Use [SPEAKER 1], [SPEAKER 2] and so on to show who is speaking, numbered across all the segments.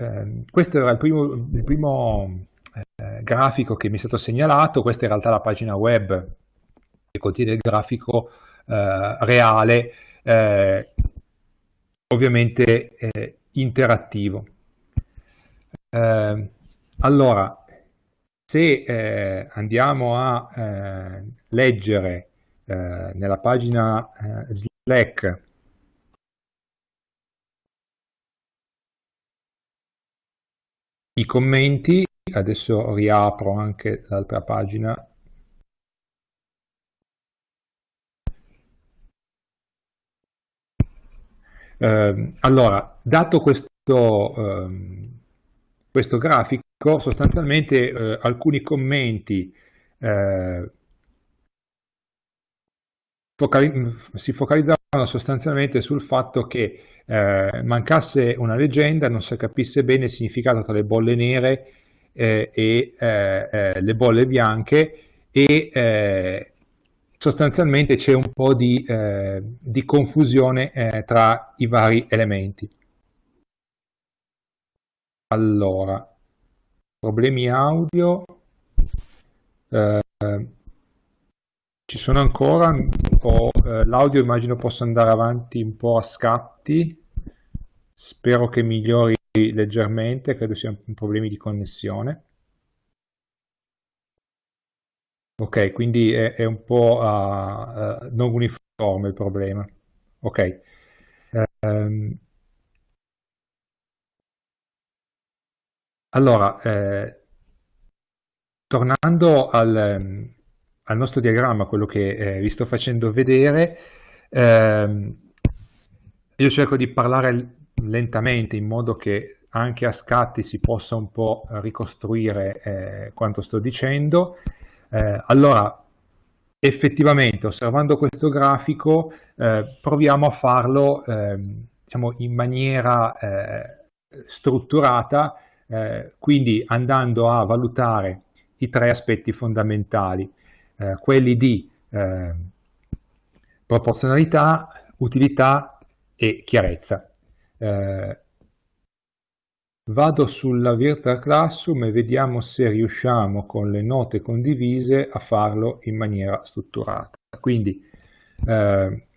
[SPEAKER 1] Ehm, questo era il primo, il primo eh, grafico che mi è stato segnalato, questa è in realtà la pagina web che contiene il grafico eh, reale, eh, ovviamente eh, interattivo. Ehm, allora, se andiamo a leggere nella pagina Slack I commenti, adesso riapro anche l'altra pagina Eh, allora, dato questo, eh, questo grafico, sostanzialmente eh, alcuni commenti eh, focali si focalizzavano sostanzialmente sul fatto che eh, mancasse una leggenda, non si capisse bene il significato tra le bolle nere eh, e eh, eh le bolle bianche e eh, sostanzialmente c'è un po' di, eh, di confusione tra i vari elementi. Allora, problemi audio. ci sono ancora, l'audio immagino possa andare avanti un po' a scatti. Spero che migliori leggermente, credo siano problemi di connessione. Ok, quindi è, è un po' uh, uh, non uniforme il problema. Ok. Um, allora, eh, tornando al, ehm, al, nostro diagramma, quello che eh, vi sto facendo vedere, ehm, io cerco di parlare lentamente in modo che anche a scatti si possa un po' ricostruire eh, quanto sto dicendo. Eh, allora, effettivamente, osservando questo grafico, eh, proviamo a farlo ehm, diciamo, in maniera eh, strutturata, eh, quindi andando a valutare i tre aspetti fondamentali, eh, quelli di ehm, proporzionalità, utilità e chiarezza eh, vado sulla virtual classroom e vediamo se riusciamo con le note condivise a farlo in maniera strutturata. Quindi eh,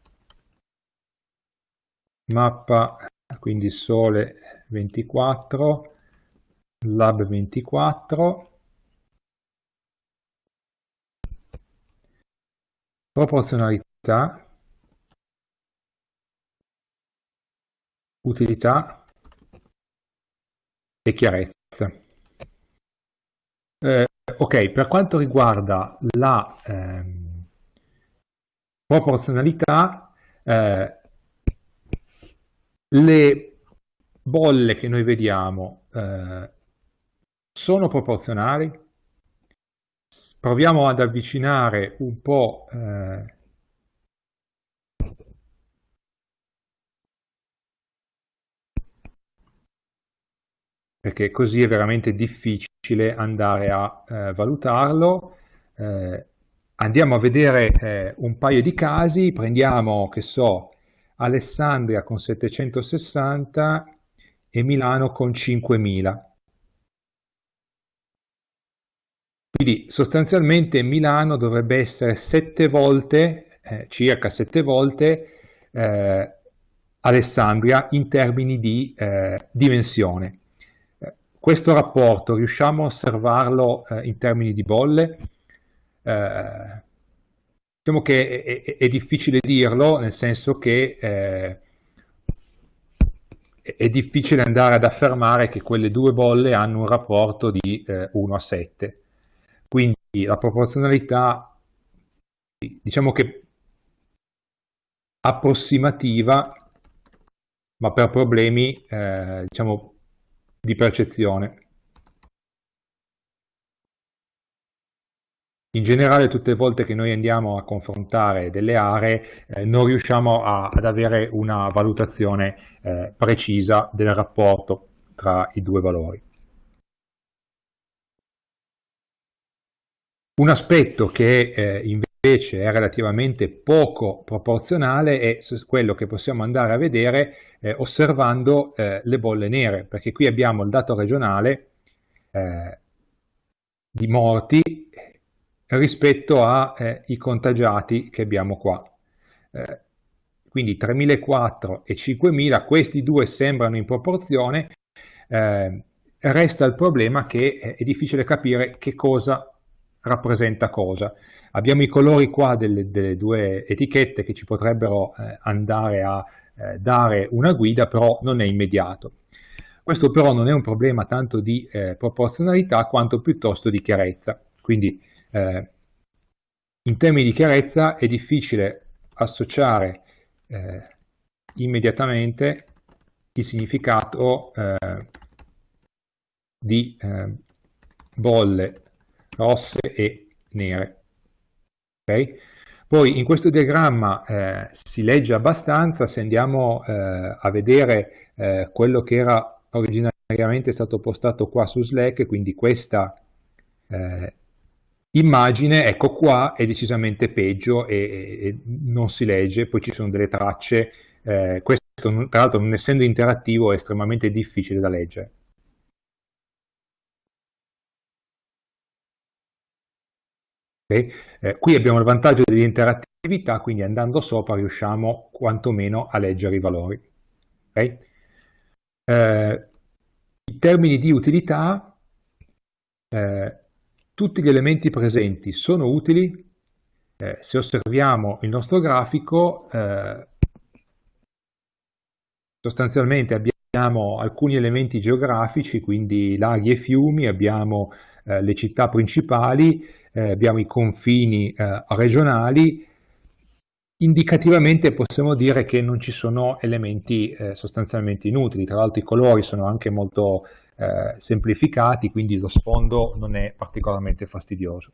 [SPEAKER 1] mappa, quindi sole 24, lab 24, proporzionalità utilità e chiarezza. Eh, ok, per quanto riguarda la ehm, proporzionalità, eh, le bolle che noi vediamo eh, sono proporzionali. Proviamo ad avvicinare un po' eh, perché così è veramente difficile andare a eh, valutarlo. Eh, andiamo a vedere eh, un paio di casi, prendiamo, che so, Alessandria con 760 e Milano con 5000. Quindi sostanzialmente Milano dovrebbe essere sette volte, eh, circa sette volte, eh, Alessandria in termini di eh, dimensione. Questo rapporto riusciamo a osservarlo eh, in termini di bolle? Eh, diciamo che è, è, è, difficile dirlo, nel senso che eh, è difficile andare ad affermare che quelle due bolle hanno un rapporto di 1 eh, a 7. Quindi la proporzionalità, diciamo che approssimativa, ma per problemi, eh, diciamo, di percezione. In generale tutte le volte che noi andiamo a confrontare delle aree eh, non riusciamo a, ad avere una valutazione eh, precisa del rapporto tra i due valori. Un aspetto che eh, invece invece è relativamente poco proporzionale è quello che possiamo andare a vedere eh, osservando eh, le bolle nere, perché qui abbiamo il dato regionale eh, di morti rispetto ai eh, contagiati che abbiamo qua. Eh, quindi 3.400 e 5.000, questi due sembrano in proporzione, eh, resta il problema che è difficile capire che cosa rappresenta cosa. Abbiamo i colori qua delle, delle due etichette che ci potrebbero eh, andare a eh, dare una guida, però non è immediato. Questo però non è un problema tanto di eh, proporzionalità quanto piuttosto di chiarezza. Quindi eh, in termini di chiarezza è difficile associare eh, immediatamente il significato eh, di bolle rosse e nere. Okay? Poi in questo diagramma eh, si legge abbastanza, se andiamo eh, a vedere eh, quello che era originariamente stato postato qua su Slack, quindi questa eh, immagine, ecco qua, è decisamente peggio e, e, non si legge, poi ci sono delle tracce, eh, questo tra l'altro non essendo interattivo è estremamente difficile da leggere. Okay? Eh, qui abbiamo il vantaggio dell'interattività, quindi andando sopra riusciamo quantomeno a leggere i valori. Okay? Eh, in termini di utilità, eh, tutti gli elementi presenti sono utili. Eh, se osserviamo il nostro grafico, eh, sostanzialmente abbiamo abbiamo alcuni elementi geografici, quindi laghi e fiumi, abbiamo eh, le città principali eh, abbiamo i confini eh, regionali, indicativamente possiamo dire che non ci sono elementi eh, sostanzialmente inutili, tra l'altro i colori sono anche molto eh, semplificati, quindi lo sfondo non è particolarmente fastidioso.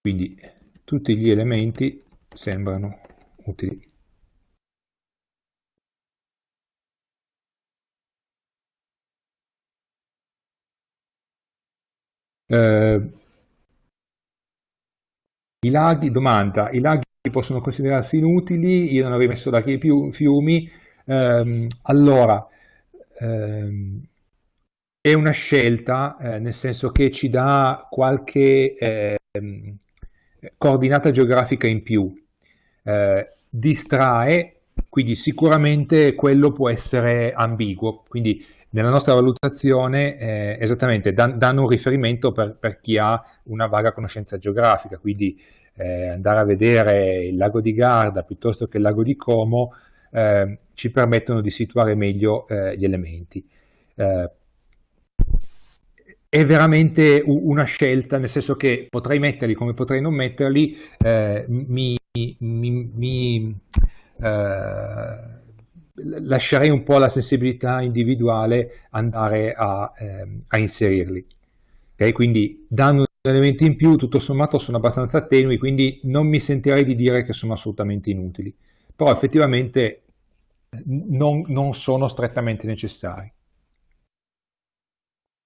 [SPEAKER 1] Quindi tutti gli elementi sembrano utili. Eh, i laghi, domanda, i laghi possono considerarsi inutili? Io non avrei messo laghi e fiumi. Eh, allora, ehm, è una scelta, eh, nel senso che ci dà qualche eh, coordinata geografica in più, eh, distrae, quindi sicuramente quello può essere ambiguo, quindi nella nostra valutazione eh, esattamente dan danno un riferimento per, per, chi ha una vaga conoscenza geografica, quindi eh, andare a vedere il lago di Garda piuttosto che il lago di Como eh, ci permettono di situare meglio eh, gli elementi. Eh, è veramente una scelta, nel senso che potrei metterli come potrei non metterli, eh, mi, mi, mi lascerei un po' la sensibilità individuale andare a, ehm, a inserirli. Okay? Quindi danno elementi in più, tutto sommato sono abbastanza tenui, quindi non mi sentirei di dire che sono assolutamente inutili, però effettivamente non, non sono strettamente necessari.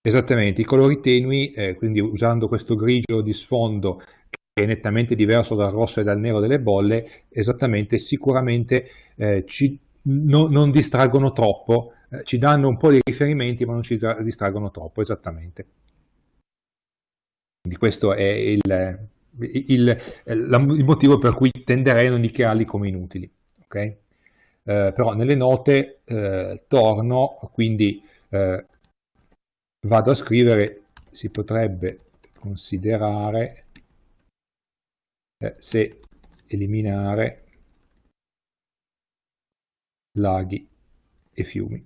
[SPEAKER 1] Esattamente, i colori tenui, eh, quindi usando questo grigio di sfondo che è nettamente diverso dal rosso e dal nero delle bolle, esattamente sicuramente eh, ci no, non distraggono troppo, eh, ci danno un po' di riferimenti ma non ci distraggono troppo, esattamente. Quindi questo è il, il, il motivo per cui tenderei a non dichiararli come inutili. Okay? Eh, però nelle note eh, torno, quindi eh, vado a scrivere, si potrebbe considerare eh, se eliminare laghi e fiumi.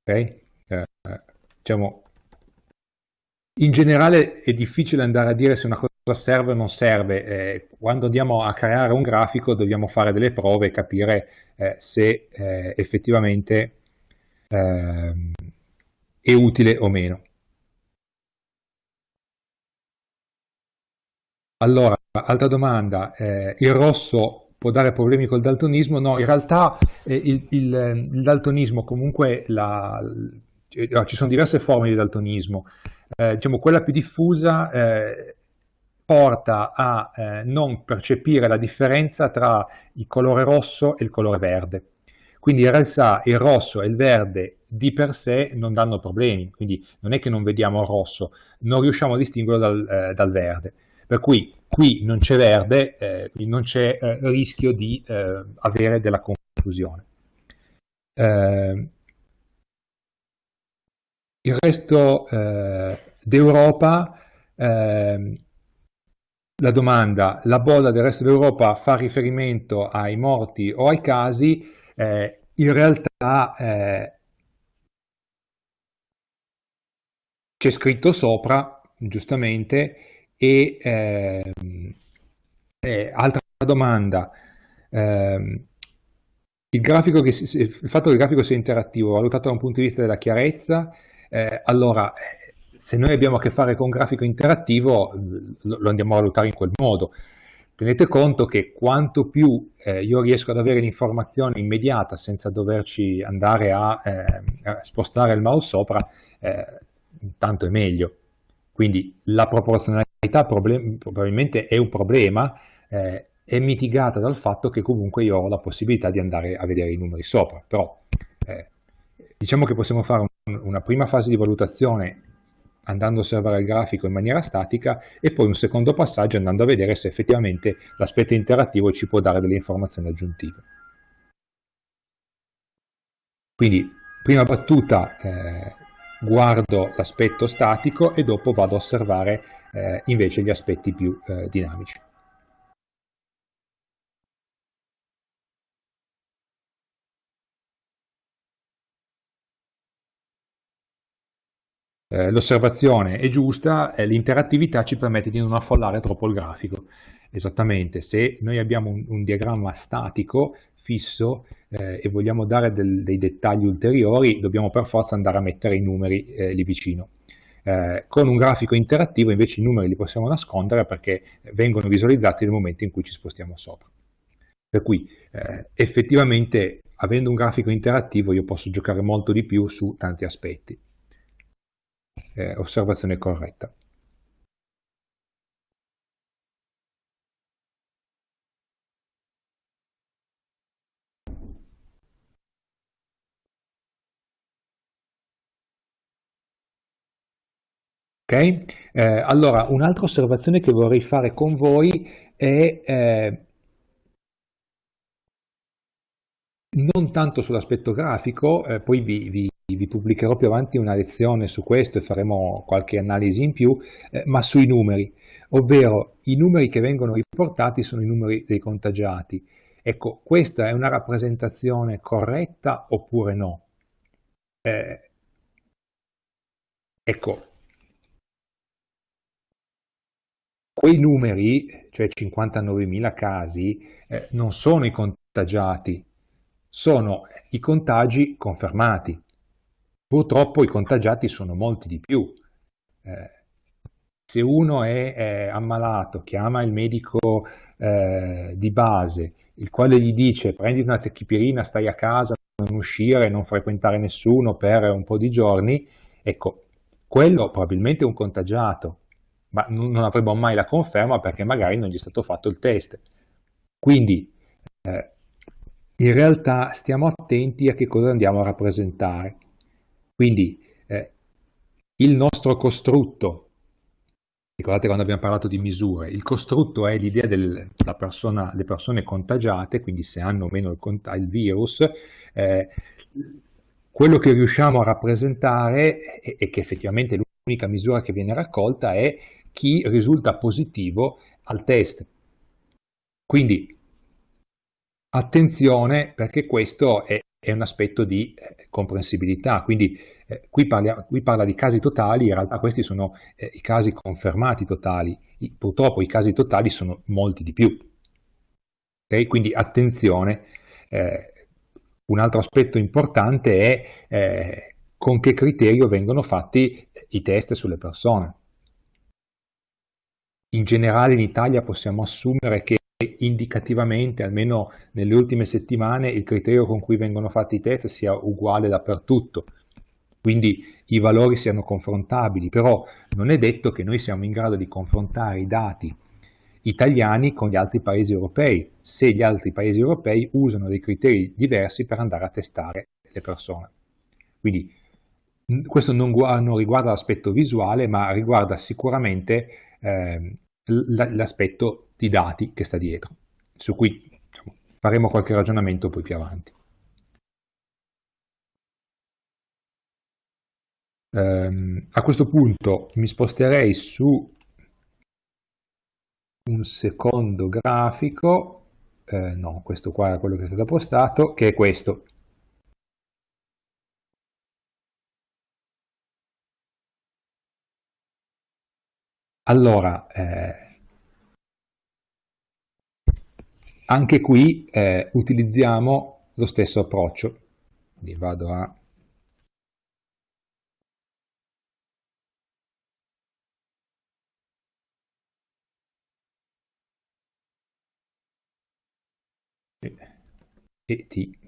[SPEAKER 1] Okay? Eh, diciamo, in generale è difficile andare a dire se una cosa serve o non serve. Eh, quando andiamo a creare un grafico dobbiamo fare delle prove e capire eh, se eh, effettivamente ehm, è utile o meno. Allora, altra domanda, eh, il rosso può dare problemi col daltonismo, no, in realtà eh, il, il, il, daltonismo comunque, la, eh, la, ci sono diverse forme di daltonismo, eh, diciamo quella più diffusa eh, porta a eh, non percepire la differenza tra il colore rosso e il colore verde. Quindi in realtà il rosso e il verde di per sé non danno problemi, quindi non è che non vediamo il rosso, non riusciamo a distinguerlo dal, eh, dal verde. Per cui Qui non c'è verde, eh, non c'è eh, rischio di eh, avere della confusione. Ehm, il resto eh, d'Europa, ehm, la domanda, la bolla del resto d'Europa fa riferimento ai morti o ai casi, eh, in realtà eh, c'è scritto sopra, giustamente, e eh, eh, altra domanda, ehm, il, grafico che, il fatto che il grafico sia interattivo, valutato da un punto di vista della chiarezza, eh, allora eh, se noi abbiamo a che fare con un grafico interattivo lo, lo andiamo a valutare in quel modo tenete conto che quanto più eh, io riesco ad avere l'informazione immediata senza doverci andare a, eh, spostare il mouse sopra, eh, tanto è meglio. Quindi la proporzionalità problem- probabilmente è un problema, eh, è mitigata dal fatto che comunque io ho la possibilità di andare a vedere i numeri sopra, però eh, diciamo che possiamo fare un, una prima fase di valutazione andando a osservare il grafico in maniera statica e poi un secondo passaggio andando a vedere se effettivamente l'aspetto interattivo ci può dare delle informazioni aggiuntive. Quindi, prima battuta, eh, guardo l'aspetto statico e dopo vado a osservare eh, invece gli aspetti più eh, dinamici. Eh, l'osservazione è giusta, eh, l'interattività ci permette di non affollare troppo il grafico. Esattamente, se noi abbiamo un, un diagramma statico, fisso eh, e vogliamo dare del, dei dettagli ulteriori, dobbiamo per forza andare a mettere i numeri eh, lì vicino. Eh, con un grafico interattivo invece i numeri li possiamo nascondere perché vengono visualizzati nel momento in cui ci spostiamo sopra. Per cui eh, effettivamente avendo un grafico interattivo io posso giocare molto di più su tanti aspetti. Eh, osservazione corretta. Ok? Eh, allora, un'altra osservazione che vorrei fare con voi è eh, non tanto sull'aspetto grafico, eh, poi vi, vi, vi, pubblicherò più avanti una lezione su questo e faremo qualche analisi in più, eh, ma sui numeri, ovvero i numeri che vengono riportati sono i numeri dei contagiati. Ecco, questa è una rappresentazione corretta oppure no? Eh, ecco, Quei numeri, cioè 59.000 casi, eh, non sono i contagiati, sono i contagi confermati. Purtroppo i contagiati sono molti di più. Eh, se uno è, è, ammalato, chiama il medico eh, di base, il quale gli dice prendi una techipirina, stai a casa, non uscire, non frequentare nessuno per un po' di giorni, ecco, quello probabilmente è un contagiato, ma non avremo mai la conferma perché magari non gli è stato fatto il test. Quindi eh, in realtà stiamo attenti a che cosa andiamo a rappresentare. Quindi eh, il nostro costrutto, ricordate quando abbiamo parlato di misure, il costrutto è l'idea delle persone contagiate, quindi se hanno o meno il, il virus, eh, quello che riusciamo a rappresentare e, che effettivamente l'unica misura che viene raccolta è chi risulta positivo al test. Quindi attenzione perché questo è, è un aspetto di eh, comprensibilità, quindi eh, qui, parla, qui, parla, di casi totali, in realtà questi sono eh, i casi confermati totali, I, purtroppo i casi totali sono molti di più. Okay? Quindi attenzione, eh, un altro aspetto importante è eh, con che criterio vengono fatti i test sulle persone in generale in Italia possiamo assumere che indicativamente, almeno nelle ultime settimane, il criterio con cui vengono fatti i test sia uguale dappertutto. Quindi i valori siano confrontabili, però non è detto che noi siamo in grado di confrontare i dati italiani con gli altri paesi europei, se gli altri paesi europei usano dei criteri diversi per andare a testare le persone. Quindi questo non, non riguarda l'aspetto visuale, ma riguarda sicuramente eh, l'aspetto di dati che sta dietro, su cui diciamo, faremo qualche ragionamento poi più avanti. Eh, a questo punto mi sposterei su un secondo grafico, eh, no, questo qua è quello che è stato postato, che è questo, Allora, eh, anche qui eh, utilizziamo lo stesso approccio, quindi vado a e t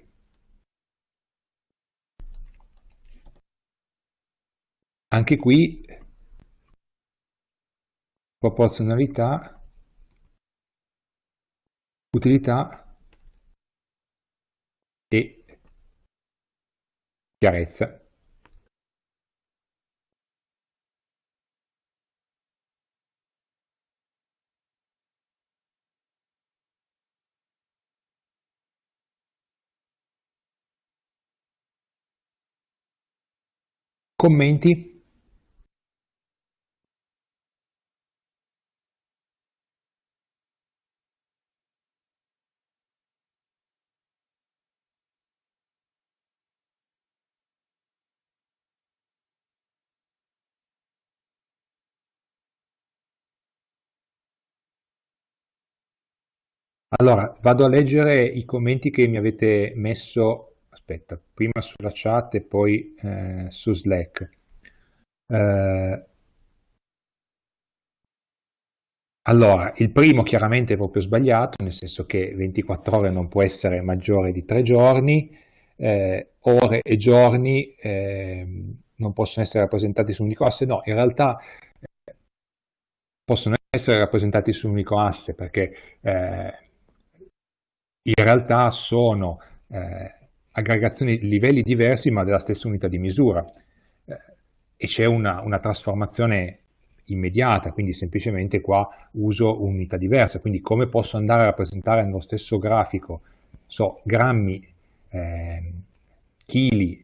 [SPEAKER 1] anche qui proporzionalità, utilità e chiarezza. Commenti? Allora, vado a leggere i commenti che mi avete messo, aspetta, prima sulla chat e poi eh, su Slack. Eh, allora, il primo chiaramente è proprio sbagliato, nel senso che 24 ore non può essere maggiore di 3 giorni, eh, ore e giorni ehm, non possono essere rappresentati su un unico asse, no, in realtà eh, possono essere rappresentati su un unico asse perché eh, in realtà sono eh, aggregazioni, livelli diversi ma della stessa unità di misura eh, e c'è una, una, trasformazione immediata, quindi semplicemente qua uso un'unità diversa, quindi come posso andare a rappresentare nello stesso grafico, so, grammi, ehm, eh, chili,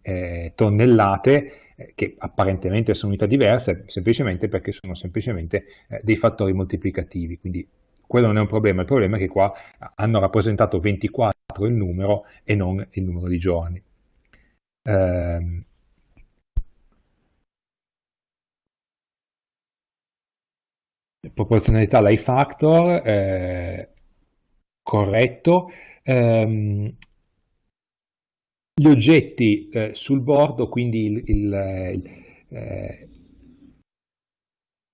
[SPEAKER 1] tonnellate, eh, che apparentemente sono unità diverse, semplicemente perché sono semplicemente eh, dei fattori moltiplicativi, quindi quello non è un problema, il problema è che qua hanno rappresentato 24 il numero e non il numero di giorni. Eh, proporzionalità l'high factor, eh, corretto. Eh, gli oggetti eh, sul bordo, quindi il, il, eh, eh,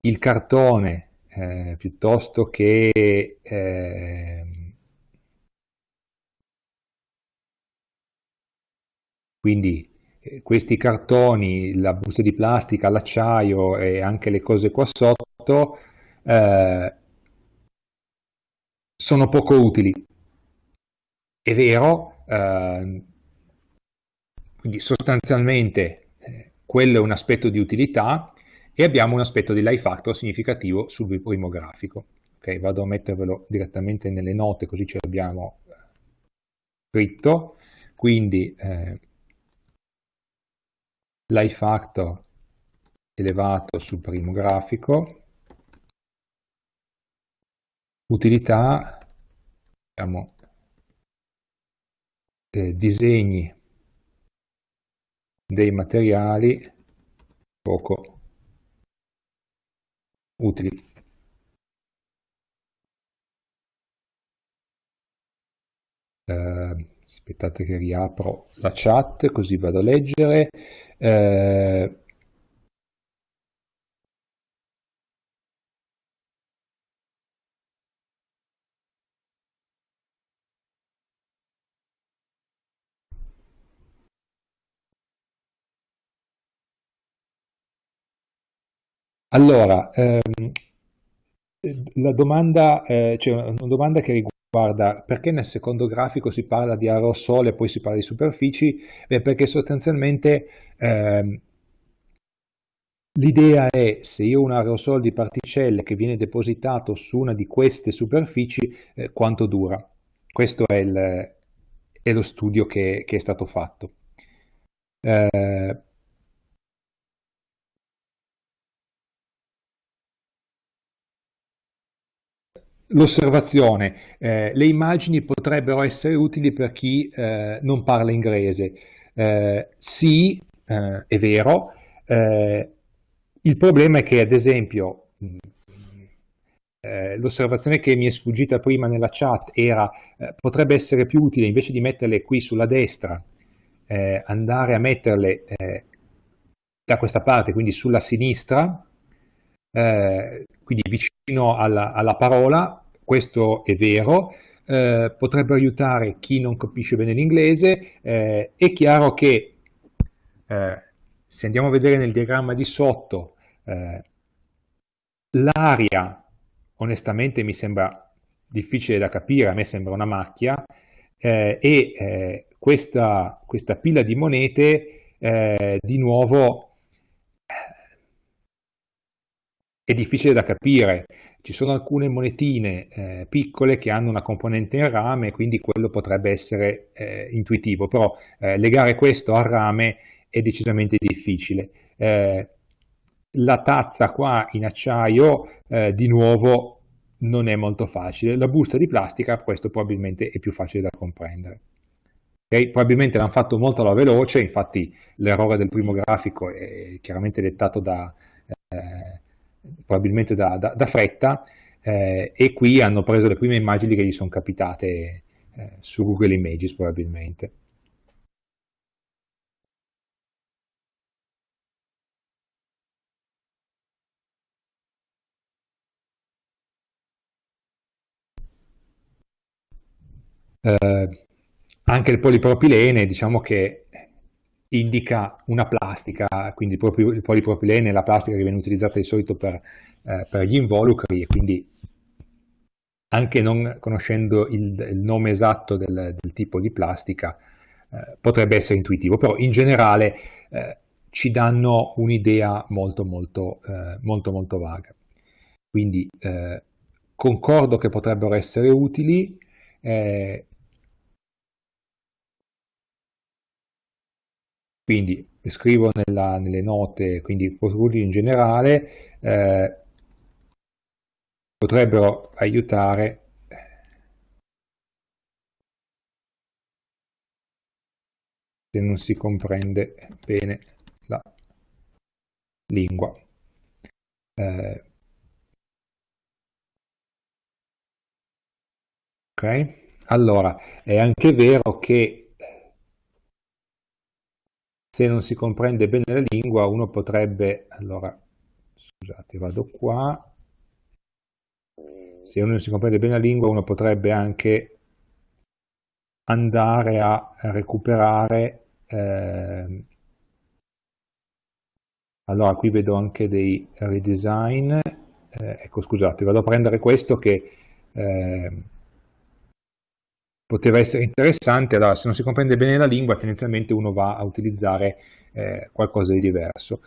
[SPEAKER 1] il cartone eh, piuttosto che ehm, eh, quindi questi cartoni, la busta di plastica, l'acciaio e anche le cose qua sotto eh, sono poco utili. È vero, eh, quindi sostanzialmente eh, quello è un aspetto di utilità, e abbiamo un aspetto di life factor significativo sul primo grafico. Okay, vado a mettervelo direttamente nelle note così ce l'abbiamo eh, scritto. Quindi eh, life factor elevato sul primo grafico, utilità, diciamo, eh, disegni dei materiali poco utili eh, aspettate che riapro la chat così vado a leggere eh, Allora, ehm, la domanda, eh, cioè una domanda che riguarda perché nel secondo grafico si parla di aerosol e poi si parla di superfici, Beh, perché sostanzialmente ehm, l'idea è se io ho un aerosol di particelle che viene depositato su una di queste superfici, eh, quanto dura. Questo è, il, è lo studio che, che, è stato fatto. Eh, L'osservazione, eh, le immagini potrebbero essere utili per chi eh, non parla inglese. Eh, sì, eh, è vero, eh, il problema è che ad esempio mm, eh, l'osservazione che mi è sfuggita prima nella chat era potrebbe essere più utile invece di metterle qui sulla destra, andare a metterle da questa parte, quindi sulla sinistra, eh, quindi vicino alla, alla, parola, questo è vero, eh, potrebbe aiutare chi non capisce bene l'inglese. Eh, è chiaro che eh, se andiamo a vedere nel diagramma di sotto, eh, l'aria onestamente mi sembra difficile da capire, a me sembra una macchia, eh, e eh, questa, questa, pila di monete di nuovo è difficile da capire. Ci sono alcune monetine eh, piccole che hanno una componente in rame, quindi quello potrebbe essere eh, intuitivo, però eh, legare questo al rame è decisamente difficile. Eh, la tazza qua in acciaio eh, di nuovo non è molto facile, la busta di plastica questo probabilmente è più facile da comprendere. Okay? Probabilmente l'hanno fatto molto alla veloce, infatti l'errore del primo grafico è chiaramente dettato da, eh, probabilmente da, da, da fretta, eh, e qui hanno preso le prime immagini che gli sono capitate eh, su Google Images probabilmente. Eh, anche il polipropilene diciamo che indica una plastica, quindi il polipropilene è la plastica che viene utilizzata di solito per, eh, per gli involucri e quindi anche non conoscendo il, il nome esatto del, del, tipo di plastica eh, potrebbe essere intuitivo, però in generale eh, ci danno un'idea molto molto, eh, molto molto vaga. Quindi eh, concordo che potrebbero essere utili, eh, Quindi scrivo nella, nelle note, quindi costruttivi in generale, eh, potrebbero aiutare se non si comprende bene la lingua. Eh, ok, allora è anche vero che se non si comprende bene la lingua uno potrebbe, allora, scusate, vado qua, se uno non si comprende bene la lingua uno potrebbe anche andare a recuperare, eh... allora qui vedo anche dei redesign, eh, ecco scusate, vado a prendere questo che... Eh poteva essere interessante, allora se non si comprende bene la lingua tendenzialmente uno va a utilizzare eh, qualcosa di diverso.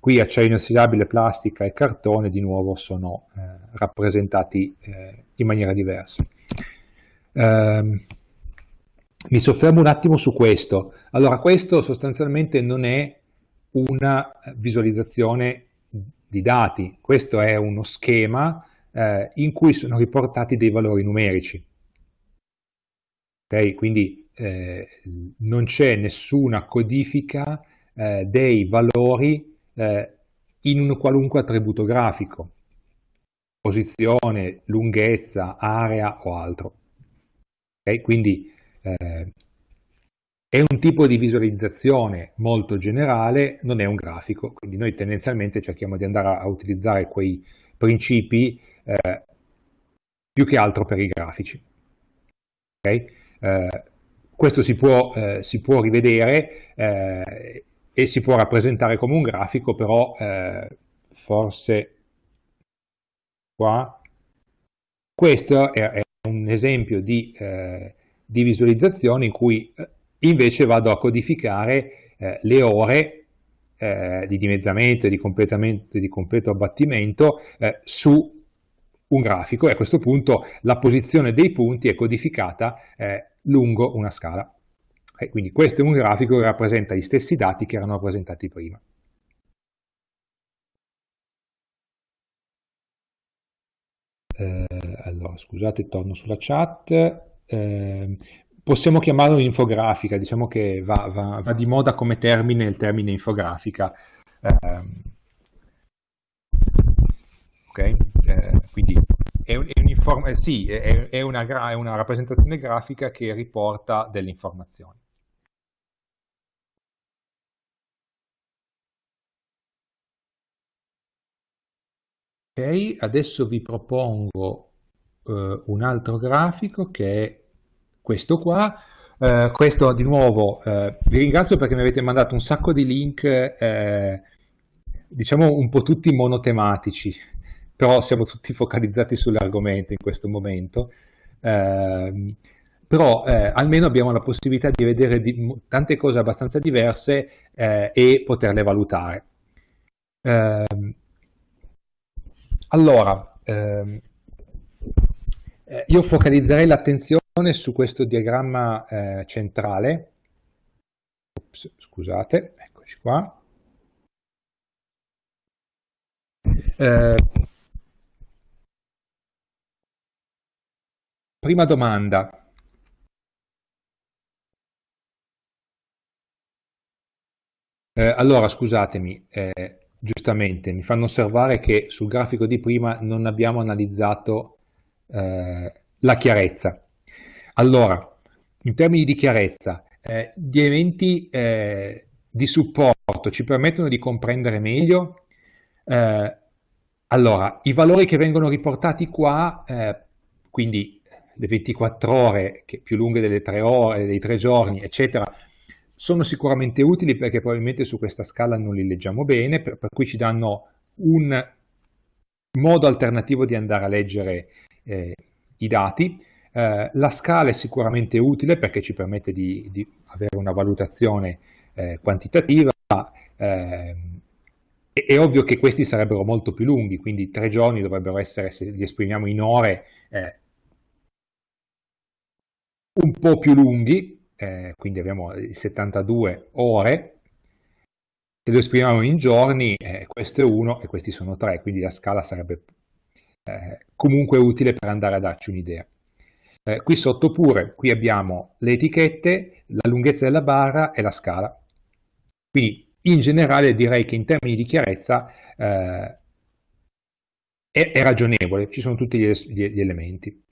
[SPEAKER 1] Qui acciaio inossidabile, plastica e cartone di nuovo sono eh, rappresentati eh, in maniera diversa. Ehm, mi soffermo un attimo su questo. Allora questo sostanzialmente non è una visualizzazione di dati, questo è uno schema eh, in cui sono riportati dei valori numerici Okay? Quindi eh, non c'è nessuna codifica eh, dei valori eh, in un qualunque attributo grafico, posizione, lunghezza, area o altro. Okay? Quindi eh, è un tipo di visualizzazione molto generale, non è un grafico, quindi noi tendenzialmente cerchiamo di andare a utilizzare quei principi eh, più che altro per i grafici. Okay? Eh, questo si può, eh, si può rivedere eh, e si può rappresentare come un grafico, però forse qua. Questo è, un esempio di, di visualizzazione in cui invece vado a codificare eh, le ore eh, di dimezzamento e di, di, completo abbattimento eh, su un grafico e a questo punto la posizione dei punti è codificata lungo una scala. E quindi questo è un grafico che rappresenta gli stessi dati che erano rappresentati prima. Eh, allora, scusate, torno sulla chat. Eh, possiamo chiamarlo infografica, diciamo che va, va, va, di moda come termine il termine infografica. Ehm, eh, ok? quindi è, un, è, un eh, sì, è, è, una è una rappresentazione grafica che riporta delle informazioni. Ok, adesso vi propongo eh, un altro grafico che è questo qua. Eh, questo di nuovo eh, vi ringrazio perché mi avete mandato un sacco di link, eh, diciamo un po' tutti monotematici però siamo tutti focalizzati sull'argomento in questo momento. Eh, però eh, almeno abbiamo la possibilità di vedere di, tante cose abbastanza diverse eh, e poterle valutare. Ehm, allora, ehm, eh, io focalizzerei l'attenzione su questo diagramma eh, centrale. Ops, scusate, eccoci qua. Eh, Prima domanda. Eh, allora, scusatemi, eh, giustamente mi fanno osservare che sul grafico di prima non abbiamo analizzato eh, la chiarezza. Allora, in termini di chiarezza, eh, gli eventi eh, di supporto ci permettono di comprendere meglio. Eh, allora, i valori che vengono riportati qua, quindi le 24 ore, che più lunghe delle 3 ore, dei 3 giorni, eccetera, sono sicuramente utili perché probabilmente su questa scala non li leggiamo bene, per, per cui ci danno un modo alternativo di andare a leggere eh, i dati. Eh, la scala è sicuramente utile perché ci permette di, di avere una valutazione eh, quantitativa. Eh, è, è ovvio che questi sarebbero molto più lunghi, quindi tre giorni dovrebbero essere, se li esprimiamo in ore, eh, un po' più lunghi, eh, quindi abbiamo 72 eh, ore, se lo esprimiamo in giorni, eh, questo è 1 e questi sono 3, quindi la scala sarebbe eh, comunque utile per andare a darci un'idea. Eh, qui sotto pure, qui abbiamo le etichette, la lunghezza della barra e la scala. Quindi in generale direi che in termini di chiarezza eh, è, è, ragionevole, ci sono tutti gli, gli elementi.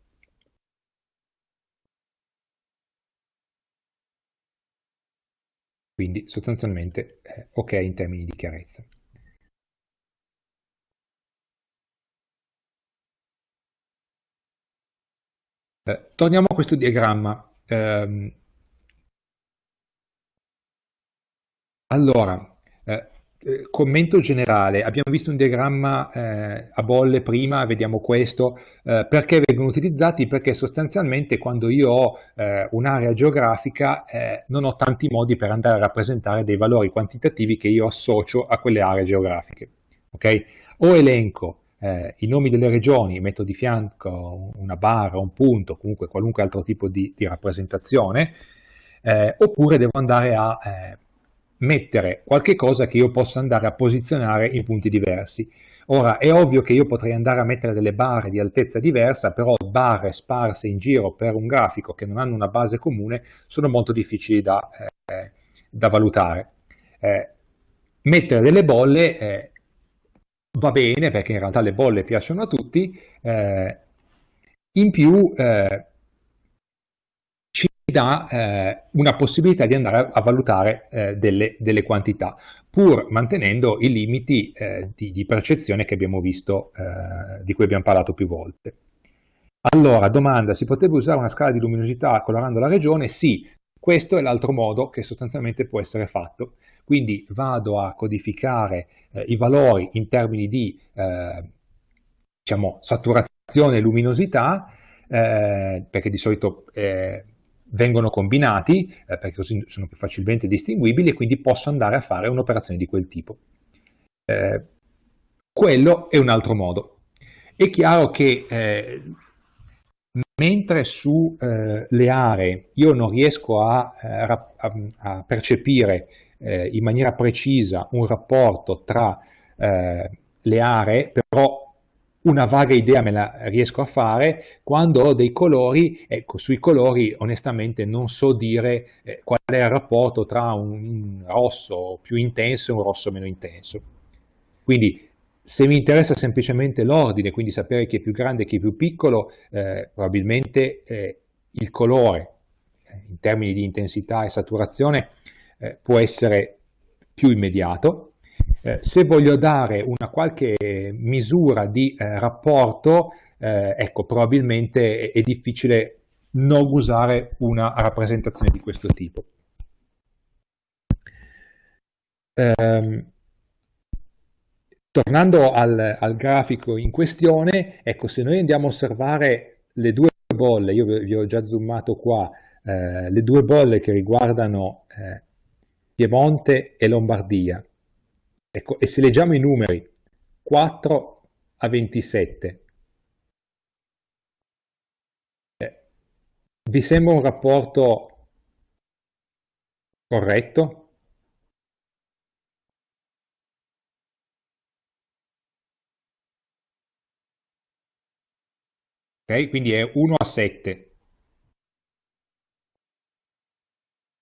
[SPEAKER 1] Quindi sostanzialmente eh, ok in termini di chiarezza. Eh, torniamo a questo diagramma. Eh, allora, eh, eh, commento generale, abbiamo visto un diagramma eh, a bolle prima, vediamo questo, eh, perché vengono utilizzati? Perché sostanzialmente quando io ho eh, un'area geografica eh, non ho tanti modi per andare a rappresentare dei valori quantitativi che io associo a quelle aree geografiche. Okay? O elenco i nomi delle regioni, metto di fianco una barra, un punto, comunque qualunque altro tipo di, di rappresentazione, oppure devo andare a mettere qualche cosa che io possa andare a posizionare in punti diversi. Ora, è ovvio che io potrei andare a mettere delle barre di altezza diversa, però barre sparse in giro per un grafico che non hanno una base comune sono molto difficili da, eh, da valutare. Eh, mettere delle bolle eh, va bene, perché in realtà le bolle piacciono a tutti, eh, in più eh, dà eh, una possibilità di andare a, a valutare eh, delle, delle, quantità, pur mantenendo i limiti eh, di, di, percezione visto, eh, di cui abbiamo parlato più volte. Allora, domanda, si potrebbe usare una scala di luminosità colorando la regione? Sì, questo è l'altro modo che sostanzialmente può essere fatto. Quindi vado a codificare eh, i valori in termini di eh, diciamo, saturazione e luminosità, eh, perché di solito eh, vengono combinati eh, perché così sono più facilmente distinguibili e quindi posso andare a fare un'operazione di quel tipo. Eh, quello è un altro modo. È chiaro che eh, mentre sulle eh, aree io non riesco a, eh, a, a percepire eh, in maniera precisa un rapporto tra le aree, però una vaga idea me la riesco a fare quando ho dei colori, ecco, sui colori onestamente non so dire eh, qual è il rapporto tra un rosso più intenso e un rosso meno intenso. Quindi se mi interessa semplicemente l'ordine, quindi sapere chi è più grande e chi è più piccolo, eh, probabilmente eh, il colore eh, in termini di intensità e saturazione eh, può essere più immediato, eh, se voglio dare una qualche misura di eh, rapporto, eh, ecco, probabilmente è, è, difficile non usare una rappresentazione di questo tipo. Ehm, tornando al, al, grafico in questione, ecco, se noi andiamo a osservare le due bolle, io vi, ho già zoomato qua, eh, le due bolle che riguardano eh, Piemonte e Lombardia, Ecco, e se leggiamo i numeri 4 a 27, eh, vi sembra un rapporto corretto? Ok, quindi è 1 a 7.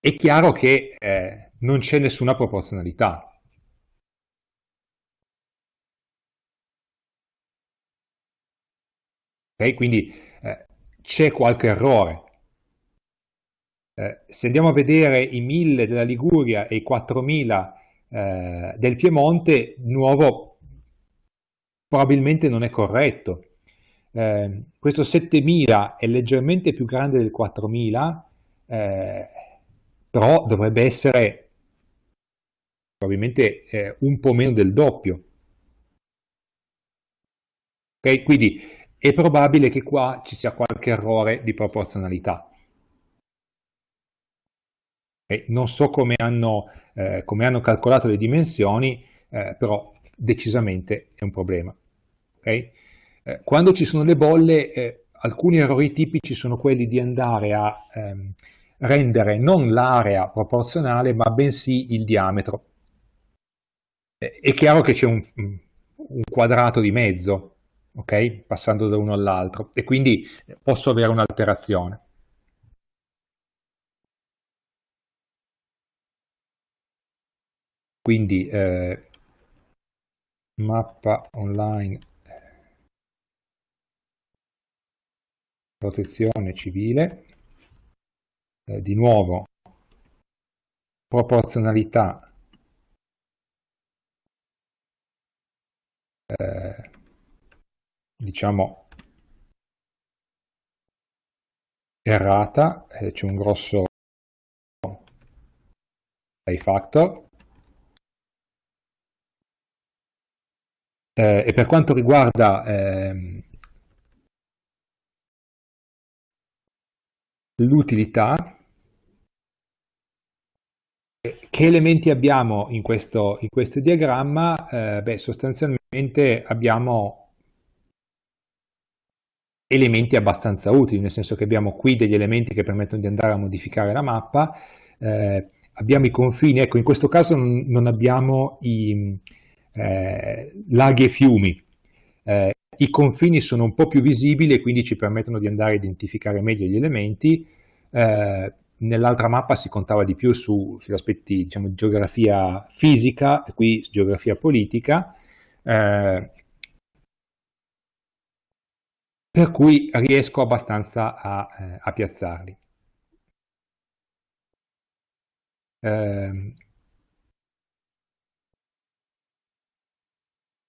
[SPEAKER 1] È chiaro che eh, non c'è nessuna proporzionalità, Okay? Quindi eh, c'è qualche errore. Eh, se andiamo a vedere i 1000 della Liguria e i 4000 eh, del Piemonte, nuovo probabilmente non è corretto. Eh, questo 7000 è leggermente più grande del 4000, eh, però dovrebbe essere probabilmente eh, un po' meno del doppio. Okay? Quindi è probabile che qua ci sia qualche errore di proporzionalità. E non so come hanno, eh, come hanno calcolato le dimensioni, eh, però decisamente è un problema. Okay? Eh, quando ci sono le bolle, eh, alcuni errori tipici sono quelli di andare a ehm, rendere non l'area proporzionale, ma bensì il diametro. Eh, è chiaro che c'è un, un quadrato di mezzo, ok? Passando da uno all'altro e quindi posso avere un'alterazione. Quindi eh, mappa online protezione civile, eh, di nuovo proporzionalità eh, diciamo, errata, eh, c'è un grosso factor. Eh, e per quanto riguarda ehm, l'utilità, che elementi abbiamo in questo, in questo diagramma? Eh, beh, sostanzialmente abbiamo elementi abbastanza utili, nel senso che abbiamo qui degli elementi che permettono di andare a modificare la mappa, eh, abbiamo i confini, ecco in questo caso non, non abbiamo i eh, laghi e fiumi, eh, i confini sono un po' più visibili e quindi ci permettono di andare a identificare meglio gli elementi, eh, nell'altra mappa si contava di più su, sugli aspetti diciamo, di geografia fisica, e qui geografia politica, eh, per cui riesco abbastanza a, eh, a piazzarli. Eh,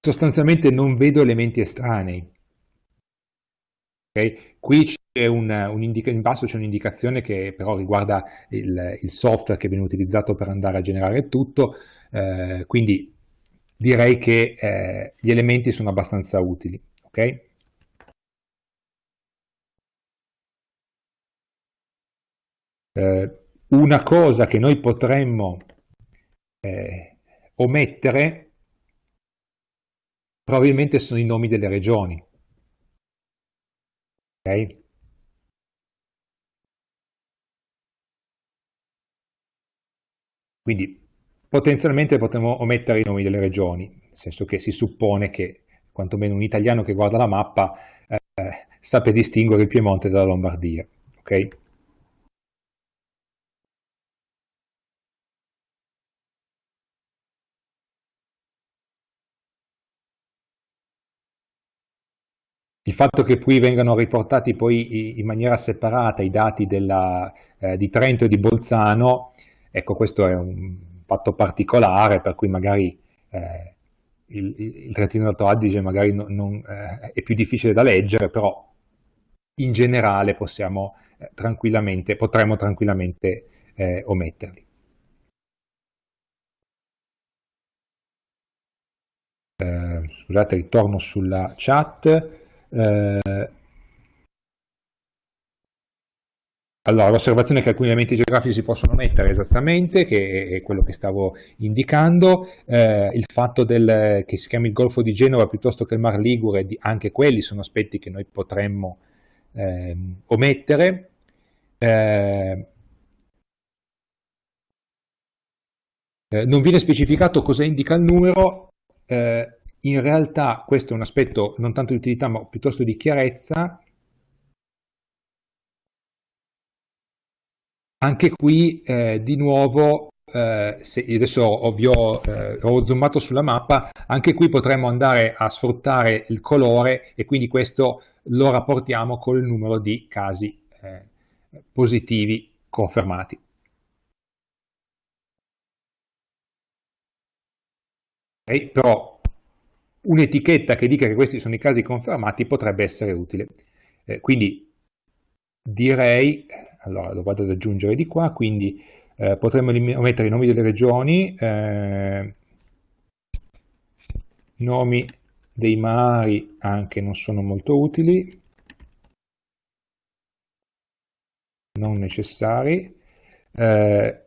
[SPEAKER 1] sostanzialmente non vedo elementi estranei. Okay? Qui c'è un, un in basso c'è un'indicazione che però riguarda il, il, software che viene utilizzato per andare a generare tutto, eh, quindi direi che eh, gli elementi sono abbastanza utili. Okay? eh, una cosa che noi potremmo eh, omettere probabilmente sono i nomi delle regioni. Ok? Quindi potenzialmente potremmo omettere i nomi delle regioni, nel senso che si suppone che quantomeno un italiano che guarda la mappa eh, per distinguere il Piemonte dalla Lombardia. Okay? il fatto che qui vengano riportati poi in maniera separata i dati della, eh, di Trento e di Bolzano, ecco questo è un fatto particolare per cui magari eh, il, il, Trentino Alto Adige magari non, non, eh, è più difficile da leggere, però in generale possiamo, eh, tranquillamente, potremmo tranquillamente eh, ometterli. Eh, scusate, ritorno sulla chat eh, allora, l'osservazione che alcuni elementi geografici si possono mettere esattamente, che è quello che stavo indicando, eh, il fatto del, che si chiami il Golfo di Genova piuttosto che il Mar Ligure, anche quelli sono aspetti che noi potremmo ehm, eh, omettere. Eh, non viene specificato cosa indica il numero, eh, in realtà questo è un aspetto non tanto di utilità ma piuttosto di chiarezza, anche qui eh, di nuovo eh, se, adesso ho, ho, eh, ho, zoomato sulla mappa, anche qui potremmo andare a sfruttare il colore e quindi questo lo rapportiamo col numero di casi eh, positivi confermati. Okay, però un'etichetta che dica che questi sono i casi confermati potrebbe essere utile. Eh, quindi direi, allora lo vado ad aggiungere di qua, quindi eh, potremmo mettere i nomi delle regioni, eh, nomi dei mari anche non sono molto utili, non necessari, eh,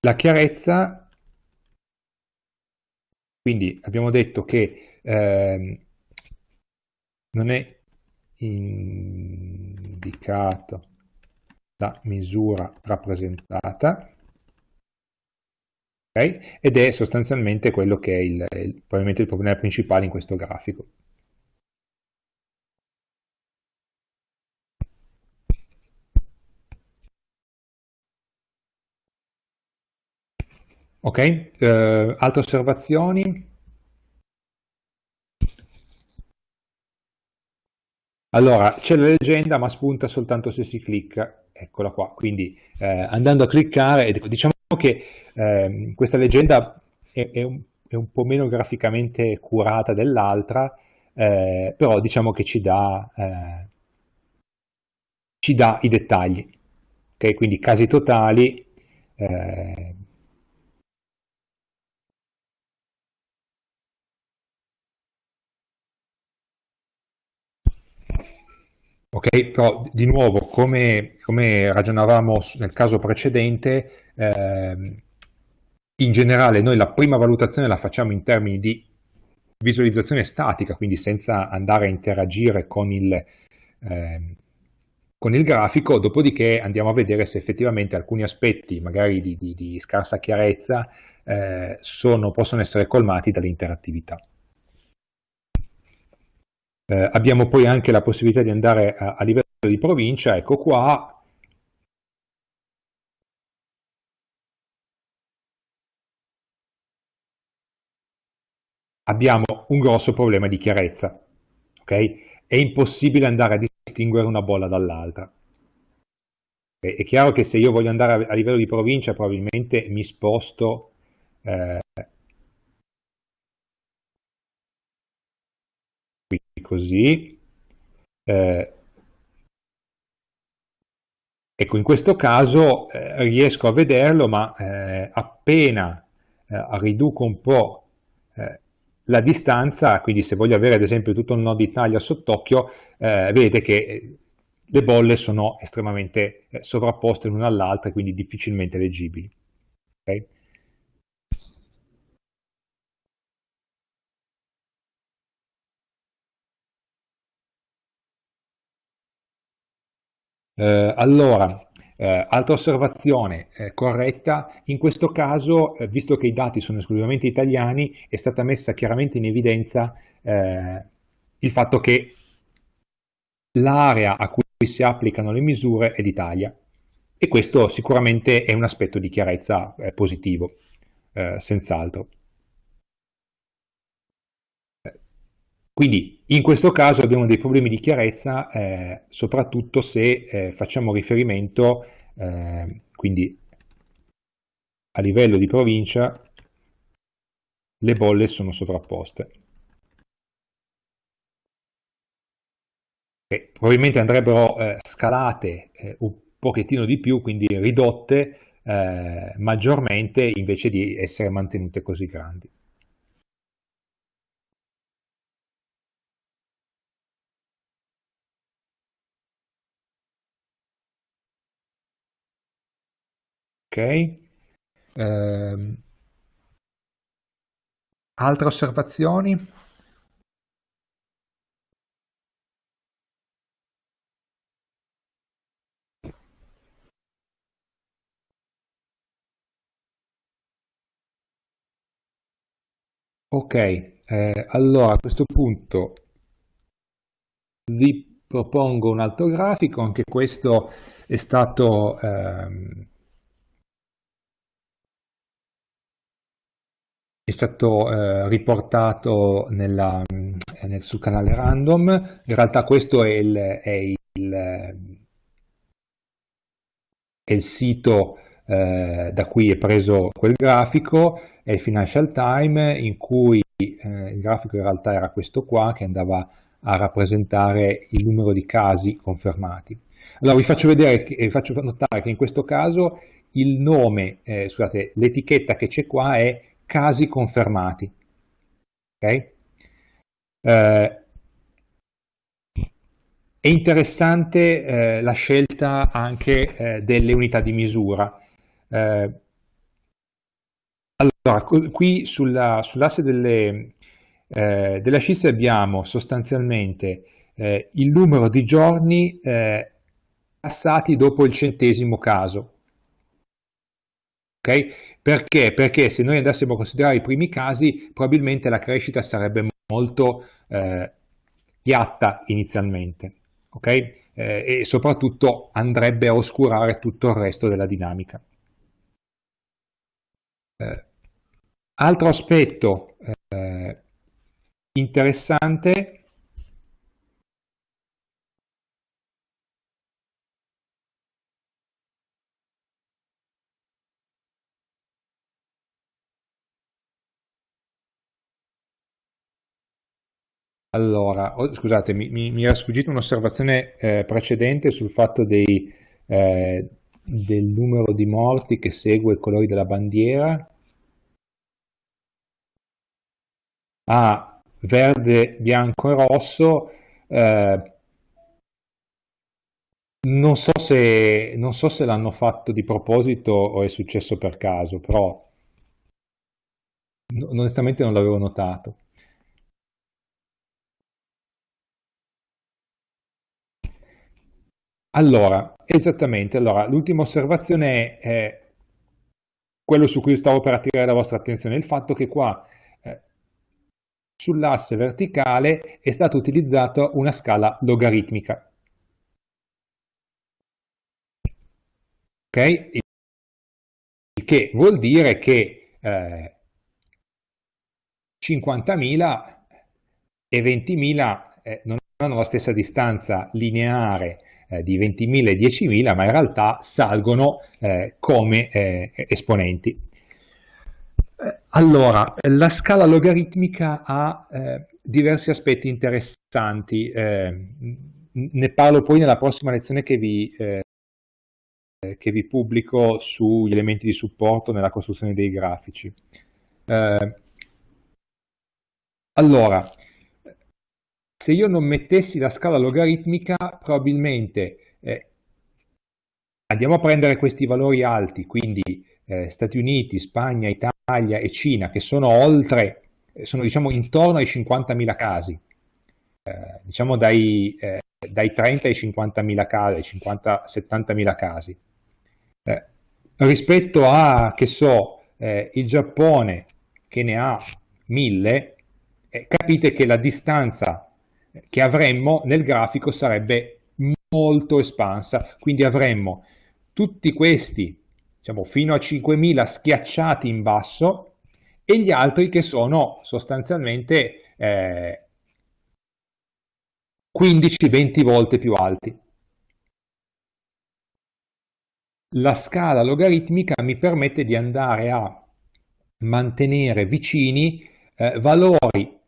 [SPEAKER 1] la chiarezza quindi abbiamo detto che ehm, non è indicata la misura rappresentata okay? ed è sostanzialmente quello che è il, il, probabilmente il problema principale in questo grafico. Ok? Eh, altre osservazioni? Allora, c'è la leggenda ma spunta soltanto se si clicca, eccola qua, quindi eh, andando a cliccare, diciamo che eh, questa leggenda è, è, un, è, un, po' meno graficamente curata dell'altra, eh, però diciamo che ci dà, eh, ci dà i dettagli, okay? quindi casi totali, eh, Ok, però di nuovo, come, come ragionavamo nel caso precedente, ehm, in generale noi la prima valutazione la facciamo in termini di visualizzazione statica, quindi senza andare a interagire con il, ehm, con il grafico, dopodiché andiamo a vedere se effettivamente alcuni aspetti, magari di, di, di scarsa chiarezza, eh, sono, possono essere colmati dall'interattività. Eh, abbiamo poi anche la possibilità di andare a, a livello di provincia, ecco qua abbiamo un grosso problema di chiarezza. ok? È impossibile andare a distinguere una bolla dall'altra. È chiaro che se io voglio andare a livello di provincia probabilmente mi sposto eh, così. Eh, ecco, in questo caso eh, riesco a vederlo, ma eh, appena eh, riduco un po' eh, la distanza, quindi se voglio avere ad esempio tutto il nodo Italia sott'occhio, eh, vedete che le bolle sono estremamente sovrapposte l'una all'altra, quindi difficilmente leggibili. Okay? Eh, allora, eh, altra osservazione eh, corretta, in questo caso, eh, visto che i dati sono esclusivamente italiani, è stata messa chiaramente in evidenza eh, il fatto che l'area a cui si applicano le misure è l'Italia e questo sicuramente è un aspetto di chiarezza eh, positivo, eh, senz'altro. Quindi in questo caso abbiamo dei problemi di chiarezza eh, soprattutto se eh, facciamo riferimento eh, quindi a livello di provincia le bolle sono sovrapposte. E eh, probabilmente andrebbero eh, scalate eh, un pochettino di più, quindi ridotte maggiormente invece di essere mantenute così grandi. Ok? Ehm, altre osservazioni? Ok, eh, allora a questo punto vi propongo un altro grafico, anche questo è stato ehm, è stato eh, riportato nella, mm, nel, sul canale Random, in realtà questo è il, è il, è il sito eh, da cui è preso quel grafico, è il Financial Times, in cui eh, il grafico in realtà era questo qua che andava a rappresentare il numero di casi confermati. Allora vi faccio vedere, vi faccio notare che in questo caso il nome, eh, scusate, l'etichetta che c'è qua è casi confermati. Okay? Eh, è interessante eh, la scelta anche eh, delle unità di misura. Eh, allora, qui sulla, sull'asse delle, eh, delle, ascisse abbiamo sostanzialmente eh, il numero di giorni passati dopo il centesimo caso. Okay? Perché? Perché se noi andassimo a considerare i primi casi, probabilmente la crescita sarebbe molto eh, piatta inizialmente, ok? Eh, e soprattutto andrebbe a oscurare tutto il resto della dinamica. Eh, altro aspetto eh, interessante Allora, scusate, mi, mi, mi era sfuggita un'osservazione eh, precedente sul fatto dei, eh, del numero di morti che segue i colori della bandiera. Ah, verde, bianco e rosso. Eh, non so se, so se l'hanno fatto di proposito o è successo per caso, però onestamente non l'avevo notato. Allora, esattamente, allora, l'ultima osservazione è quello su cui stavo per attirare la vostra attenzione, il fatto che qua eh, sull'asse verticale è stata utilizzata una scala logaritmica. Ok? Il che vuol dire che eh, 50.000 e 20.000 eh, non hanno la stessa distanza lineare eh, di 20.000 e 10.000, ma in realtà salgono eh, come eh, esponenti. Eh, allora, la scala logaritmica ha eh, diversi aspetti interessanti, eh, ne parlo poi nella prossima lezione che vi, che vi pubblico sugli elementi di supporto nella costruzione dei grafici. allora, se io non mettessi la scala logaritmica probabilmente eh, andiamo a prendere questi valori alti, quindi eh, Stati Uniti, Spagna, Italia e Cina, che sono oltre, eh, sono diciamo intorno ai 50.000 casi, eh, diciamo dai, eh, dai, 30 ai 50.000 casi, 50-70.000 eh, casi, rispetto a, che so, il Giappone che ne ha 1.000, capite che la distanza che avremmo nel grafico sarebbe molto espansa, quindi avremmo tutti questi, diciamo fino a 5000 schiacciati in basso e gli altri che sono sostanzialmente eh, 15-20 volte più alti. La scala logaritmica mi permette di andare a mantenere vicini eh, valori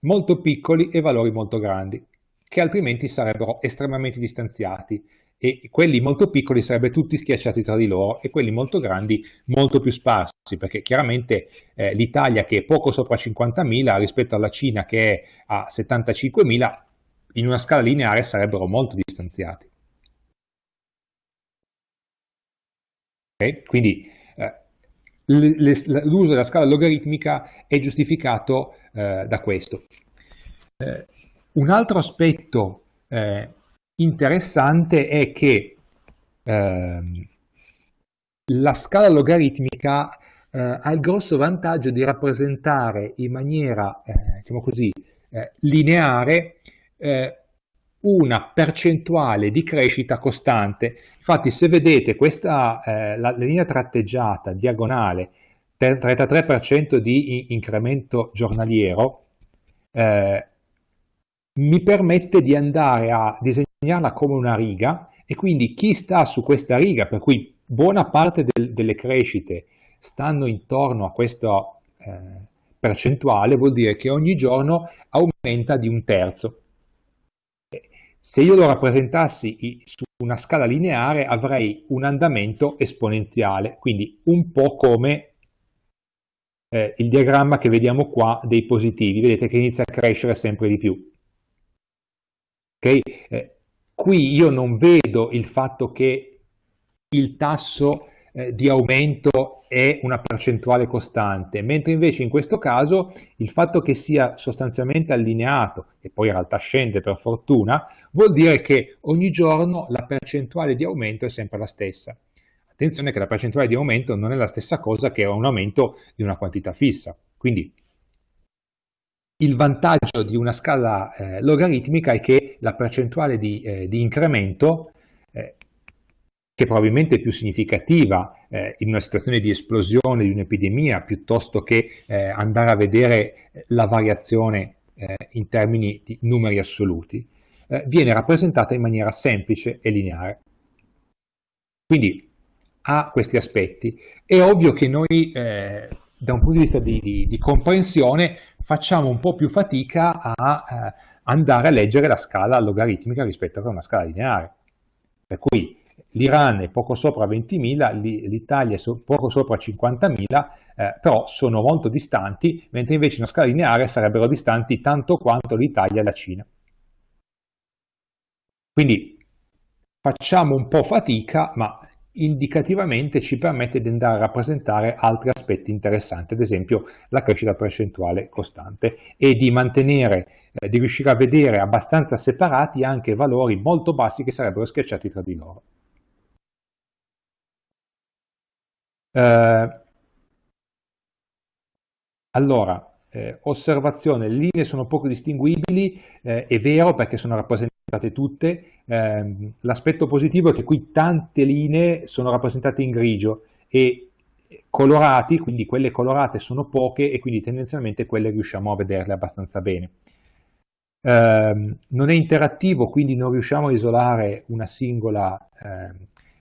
[SPEAKER 1] molto piccoli e valori molto grandi che altrimenti sarebbero estremamente distanziati e quelli molto piccoli sarebbero tutti schiacciati tra di loro e quelli molto grandi molto più sparsi, perché chiaramente eh, l'Italia che è poco sopra 50.000 rispetto alla Cina che è a 75.000, in una scala lineare sarebbero molto distanziati. Okay? Quindi eh, l'uso della scala logaritmica è giustificato eh, da questo. Eh, un altro aspetto eh, interessante è che eh, la scala logaritmica eh, ha il grosso vantaggio di rappresentare in maniera, eh, diciamo così, eh, lineare una percentuale di crescita costante. Infatti, se vedete questa eh, la, la linea tratteggiata diagonale, 33% di incremento giornaliero, eh, mi permette di andare a disegnarla come una riga e quindi chi sta su questa riga, per cui buona parte del, delle crescite stanno intorno a questa eh, percentuale, vuol dire che ogni giorno aumenta di un terzo. Se io lo rappresentassi su una scala lineare avrei un andamento esponenziale, quindi un po' come eh, il diagramma che vediamo qua dei positivi, vedete che inizia a crescere sempre di più. Okay? Eh, qui io non vedo il fatto che il tasso eh, di aumento è una percentuale costante, mentre invece in questo caso il fatto che sia sostanzialmente allineato, e poi in realtà scende per fortuna, vuol dire che ogni giorno la percentuale di aumento è sempre la stessa. Attenzione che la percentuale di aumento non è la stessa cosa che un aumento di una quantità fissa. Quindi il vantaggio di una scala eh, logaritmica è che la percentuale di, eh, di incremento, eh, che probabilmente è più significativa eh, in una situazione di esplosione di un'epidemia, piuttosto che eh, andare a vedere la variazione eh, in termini di numeri assoluti, viene rappresentata in maniera semplice e lineare. Quindi ha questi aspetti. È ovvio che noi, eh, da un punto di vista di, di, di comprensione, facciamo un po' più fatica a eh, andare a leggere la scala logaritmica rispetto a una scala lineare. Per cui l'Iran è poco sopra 20.000, l'Italia è so poco sopra 50.000, eh, però sono molto distanti, mentre invece in una scala lineare sarebbero distanti tanto quanto l'Italia e la Cina. Quindi facciamo un po' fatica, ma indicativamente ci permette di andare a rappresentare altri aspetti interessanti, ad esempio la crescita percentuale costante e di mantenere, eh, di riuscire a vedere abbastanza separati anche valori molto bassi che sarebbero schiacciati tra di loro. Eh, allora, eh, osservazione, le linee sono poco distinguibili, eh, è vero perché sono rappresentate citate tutte, ehm, l'aspetto positivo è che qui tante linee sono rappresentate in grigio e colorati, quindi quelle colorate sono poche e quindi tendenzialmente quelle riusciamo a vederle abbastanza bene. Eh, non è interattivo, quindi non riusciamo a isolare singola, eh,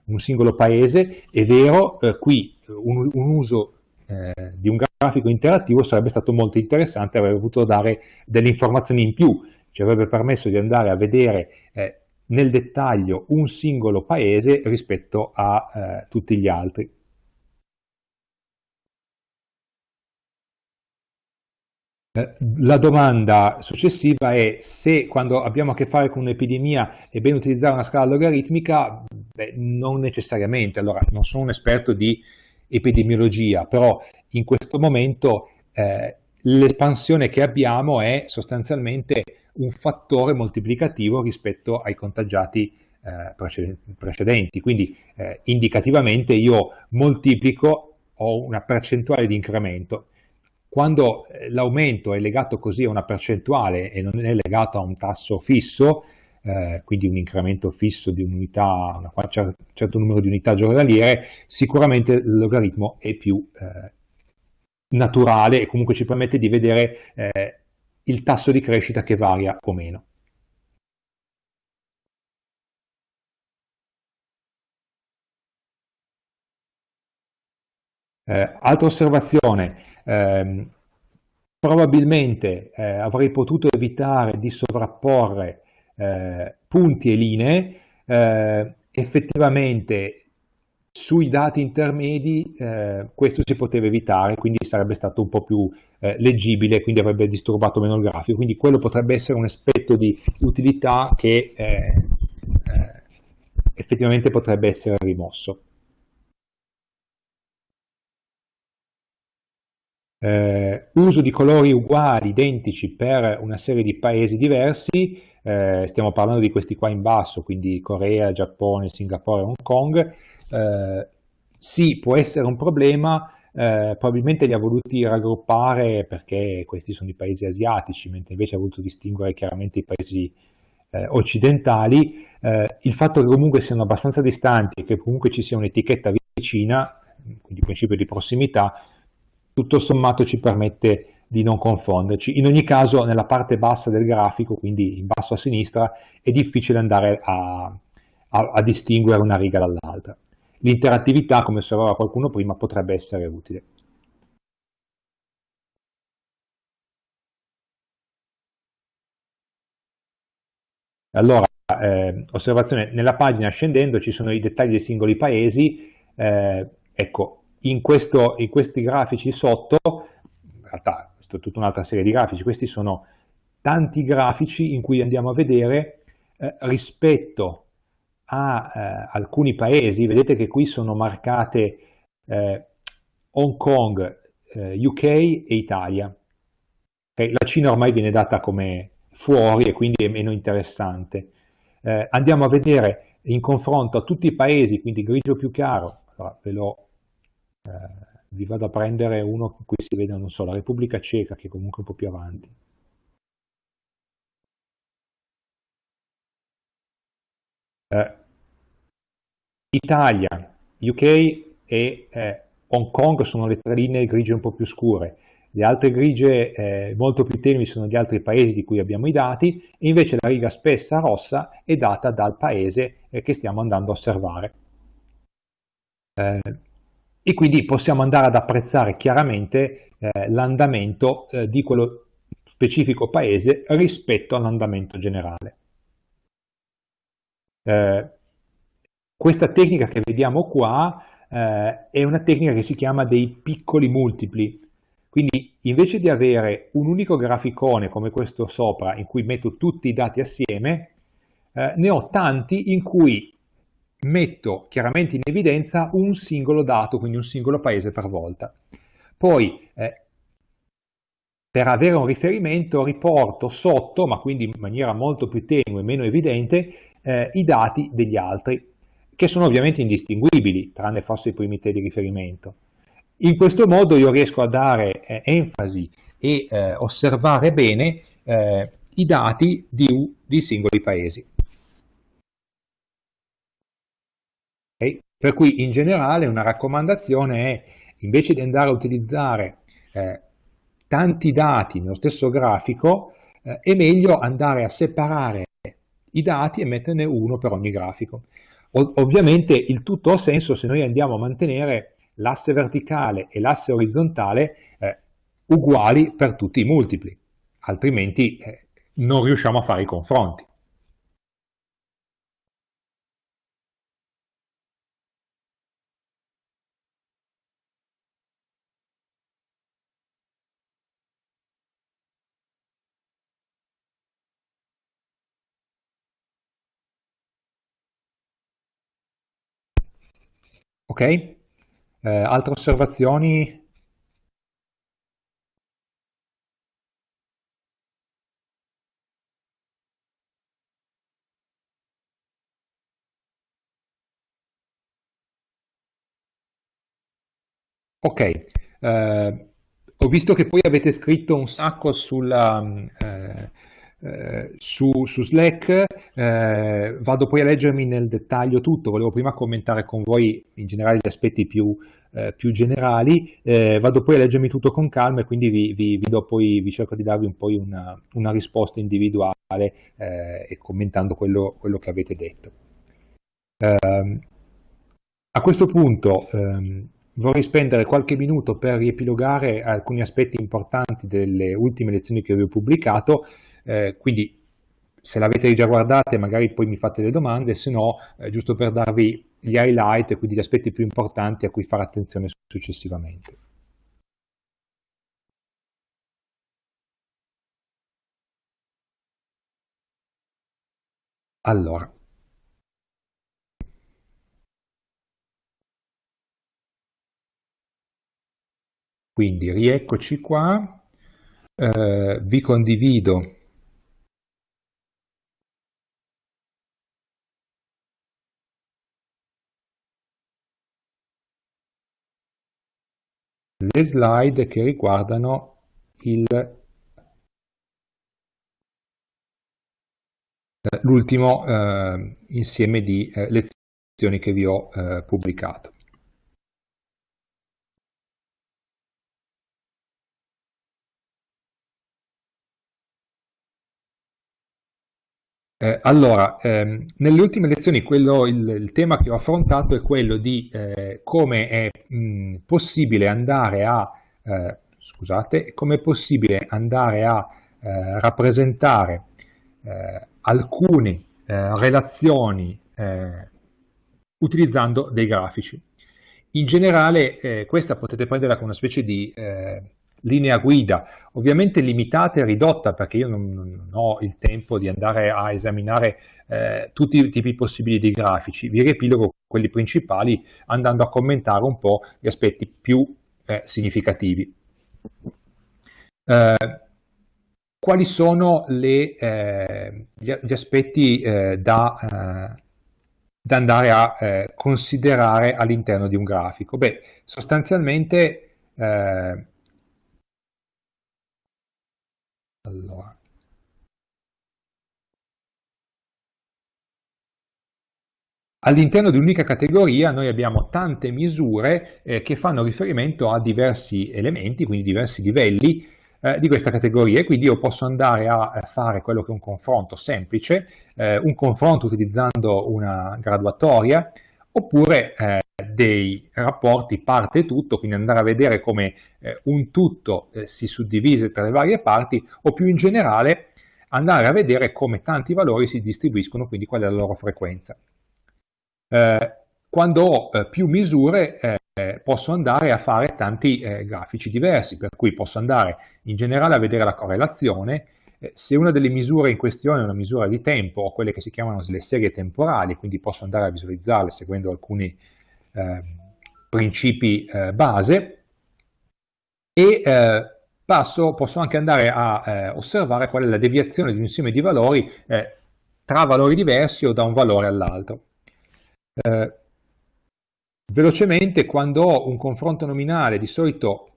[SPEAKER 1] un singolo paese. È vero, eh, qui un, un uso eh, di un grafico interattivo sarebbe stato molto interessante, avrebbe potuto dare delle informazioni in più ci avrebbe permesso di andare a vedere eh, nel dettaglio un singolo paese rispetto a eh, tutti gli altri. Eh, la domanda successiva è se quando abbiamo a che fare con un'epidemia è bene utilizzare una scala logaritmica, beh, non necessariamente, allora non sono un esperto di epidemiologia, però in questo momento eh, l'espansione che abbiamo è sostanzialmente un fattore moltiplicativo rispetto ai contagiati eh, precedenti, Quindi eh, indicativamente io moltiplico, ho una percentuale di incremento. Quando eh, l'aumento è legato così a una percentuale e non è legato a un tasso fisso, eh, quindi un incremento fisso di un'unità, un certo numero di unità giornaliere, sicuramente il logaritmo è più eh, naturale e comunque ci permette di vedere eh, il tasso di crescita che varia o meno. Eh, altra osservazione, ehm, probabilmente eh, avrei potuto evitare di sovrapporre eh, punti e linee, eh, effettivamente sui dati intermedi eh, questo si poteva evitare, quindi sarebbe stato un po' più eh, leggibile, quindi avrebbe disturbato meno il grafico. Quindi quello potrebbe essere un aspetto di utilità che eh, eh effettivamente potrebbe essere rimosso. Eh, uso di colori uguali, identici per una serie di paesi diversi, eh, stiamo parlando di questi qua in basso, quindi Corea, Giappone, Singapore, Hong Kong, eh, sì, può essere un problema, eh, probabilmente li ha voluti raggruppare perché questi sono i paesi asiatici, mentre invece ha voluto distinguere chiaramente i paesi eh, occidentali. Eh, il fatto che comunque siano abbastanza distanti e che comunque ci sia un'etichetta vicina, quindi principio di prossimità, tutto sommato ci permette di non confonderci. In ogni caso, nella parte bassa del grafico, quindi in basso a sinistra, è difficile andare a, a, a distinguere una riga dall'altra. L'interattività, come osservava qualcuno prima, potrebbe essere utile. Allora, eh, osservazione, nella pagina scendendo ci sono i dettagli dei singoli paesi, eh, ecco, in, questo, in, questi grafici sotto, in realtà questa è tutta un'altra serie di grafici, questi sono tanti grafici in cui andiamo a vedere eh, rispetto a eh, alcuni paesi, vedete che qui sono marcate eh, Hong Kong, eh, UK e Italia. Okay? Eh, la Cina ormai viene data come fuori e quindi è meno interessante. Eh, andiamo a vedere in confronto a tutti i paesi, quindi grigio più chiaro, allora ve lo, eh, vi vado a prendere uno in cui si vede, non so, la Repubblica Ceca che è comunque un po' più avanti. eh, Italia, UK e eh, Hong Kong sono le tre linee grigie un po' più scure, le altre grigie eh, molto più tenue sono gli altri paesi di cui abbiamo i dati, e invece la riga spessa rossa è data dal paese eh, che stiamo andando a osservare. Eh, e quindi possiamo andare ad apprezzare chiaramente eh, l'andamento di quello specifico paese rispetto all'andamento generale. Eh, questa tecnica che vediamo qua eh, è una tecnica che si chiama dei piccoli multipli. Quindi invece di avere un unico graficone come questo sopra in cui metto tutti i dati assieme, eh, ne ho tanti in cui metto chiaramente in evidenza un singolo dato, quindi un singolo paese per volta. Poi eh, per avere un riferimento riporto sotto, ma quindi in maniera molto più tenue, meno evidente, eh, i dati degli altri, che sono ovviamente indistinguibili, tranne forse i primi te di riferimento. In questo modo io riesco a dare eh, enfasi e eh, osservare bene eh, i dati di, di singoli paesi. Okay? Per cui in generale una raccomandazione è invece di andare a utilizzare eh, tanti dati nello stesso grafico, eh, è meglio andare a separare i dati e metterne uno per ogni grafico. ovviamente il tutto ha senso se noi andiamo a mantenere l'asse verticale e l'asse orizzontale eh, uguali per tutti i multipli, altrimenti eh, non riusciamo a fare i confronti. Ok? Eh, altre osservazioni? Ok, eh, ho visto che poi avete scritto un sacco sulla, mm, eh, eh, su, su, Slack eh, vado poi a leggermi nel dettaglio tutto, volevo prima commentare con voi in generale gli aspetti più, eh, più generali, eh, vado poi a leggermi tutto con calma e quindi vi, vi, vi, poi, vi cerco di darvi un po' una, una risposta individuale eh, e commentando quello, quello, che avete detto. Ehm, a questo punto ehm, vorrei spendere qualche minuto per riepilogare alcuni aspetti importanti delle ultime lezioni che vi ho pubblicato eh, quindi se l'avete già guardate magari poi mi fate le domande, se no eh, giusto per darvi gli highlight, quindi gli aspetti più importanti a cui fare attenzione successivamente. Allora, quindi rieccoci qua, eh, vi condivido Le slide che riguardano il l'ultimo eh, insieme di eh, lezioni che vi ho eh, pubblicato. Eh, allora, ehm, nelle ultime lezioni quello, il, il, tema che ho affrontato è quello di eh, come è mh, possibile andare a, eh, scusate, come è possibile andare a eh, rappresentare eh, alcune eh, relazioni utilizzando dei grafici. In generale questa potete prenderla come una specie di linea guida, ovviamente limitata e ridotta perché io non, non ho il tempo di andare a esaminare eh, tutti i tipi possibili di grafici, vi riepilogo quelli principali andando a commentare un po' gli aspetti più eh, significativi. Eh, quali sono le, eh, gli, aspetti eh, da eh, da andare a eh, considerare all'interno di un grafico? Beh, sostanzialmente eh, allora All'interno di un'unica categoria noi abbiamo tante misure eh, che fanno riferimento a diversi elementi, quindi diversi livelli eh, di questa categoria e quindi io posso andare a eh, fare quello che è un confronto semplice, eh, un confronto utilizzando una graduatoria, oppure eh, dei rapporti parte e tutto, quindi andare a vedere come eh, un tutto eh, si suddivise tra le varie parti, o più in generale andare a vedere come tanti valori si distribuiscono, quindi qual è la loro frequenza. Eh, quando ho eh, più misure eh, posso andare a fare tanti grafici diversi, per cui posso andare in generale a vedere la correlazione, eh, se una delle misure in questione è una misura di tempo, o quelle che si chiamano le serie temporali, quindi posso andare a visualizzarle seguendo alcuni eh, principi eh, base, e eh, passo, posso anche andare a eh, osservare qual è la deviazione di un insieme di valori eh, tra valori diversi o da un valore all'altro. velocemente, quando ho un confronto nominale, di solito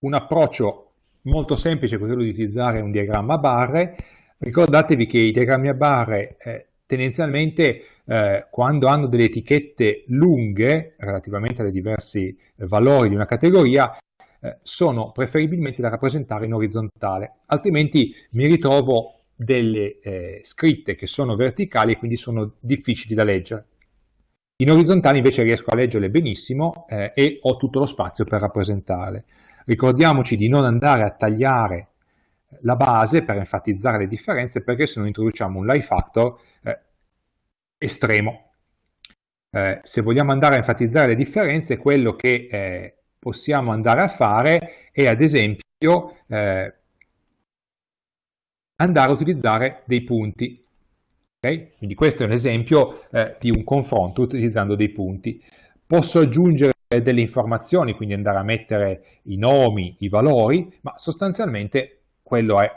[SPEAKER 1] un approccio molto semplice quello di utilizzare un diagramma a barre. Ricordatevi che i diagrammi a barre eh, tendenzialmente eh, quando hanno delle etichette lunghe relativamente ai diversi eh, valori di una categoria eh, sono preferibilmente da rappresentare in orizzontale, altrimenti mi ritrovo delle eh, scritte che sono verticali e quindi sono difficili da leggere. In orizzontale invece riesco a leggerle benissimo eh, e ho tutto lo spazio per rappresentarle. Ricordiamoci di non andare a tagliare la base per enfatizzare le differenze perché se no introduciamo un life factor eh, estremo. Eh, se vogliamo andare a enfatizzare le differenze, quello che eh, possiamo andare a fare è ad esempio eh, andare a utilizzare dei punti. Okay? Quindi questo è un esempio eh, di un confronto utilizzando dei punti. Posso aggiungere eh, delle informazioni, quindi andare a mettere i nomi, i valori, ma sostanzialmente quello è.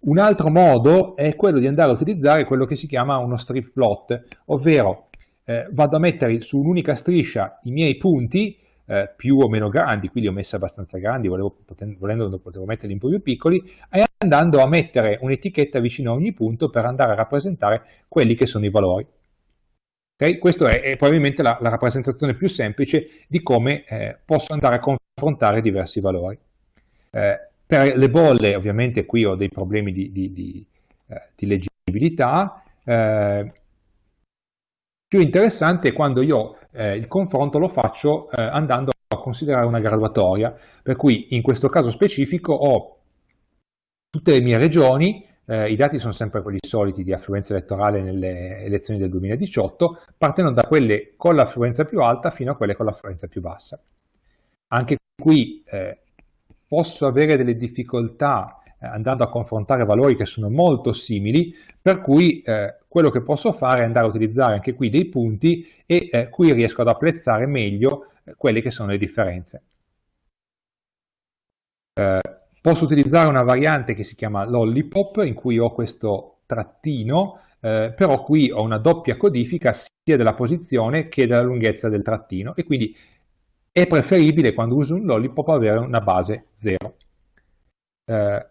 [SPEAKER 1] Un altro modo è quello di andare a utilizzare quello che si chiama uno strip plot, ovvero eh, vado a mettere su un'unica striscia i miei punti eh, più o meno grandi, qui li ho messi abbastanza grandi, volevo, potendo, volendo potevo metterli un po' più piccoli, e andando a mettere un'etichetta vicino a ogni punto per andare a rappresentare quelli che sono i valori. Okay? Questa è, è, probabilmente la, la, rappresentazione più semplice di come eh, posso andare a confrontare diversi valori. Eh, per le bolle ovviamente qui ho dei problemi di, di, di, eh, di leggibilità, eh, più interessante è quando io eh, il confronto lo faccio eh, andando a considerare una graduatoria, per cui in questo caso specifico ho tutte le mie regioni eh, i dati sono sempre quelli soliti di affluenza elettorale nelle elezioni del 2018, partendo da quelle con l'affluenza più alta fino a quelle con l'affluenza più bassa. Anche qui eh, posso avere delle difficoltà eh, andando a confrontare valori che sono molto simili, per cui eh, quello che posso fare è andare a utilizzare anche qui dei punti e eh, qui riesco ad apprezzare meglio eh, quelle che sono le differenze. Posso utilizzare una variante che si chiama lollipop in cui ho questo trattino, eh, però qui ho una doppia codifica sia della posizione che della lunghezza del trattino e quindi è preferibile quando uso un lollipop avere una base 0. Eh,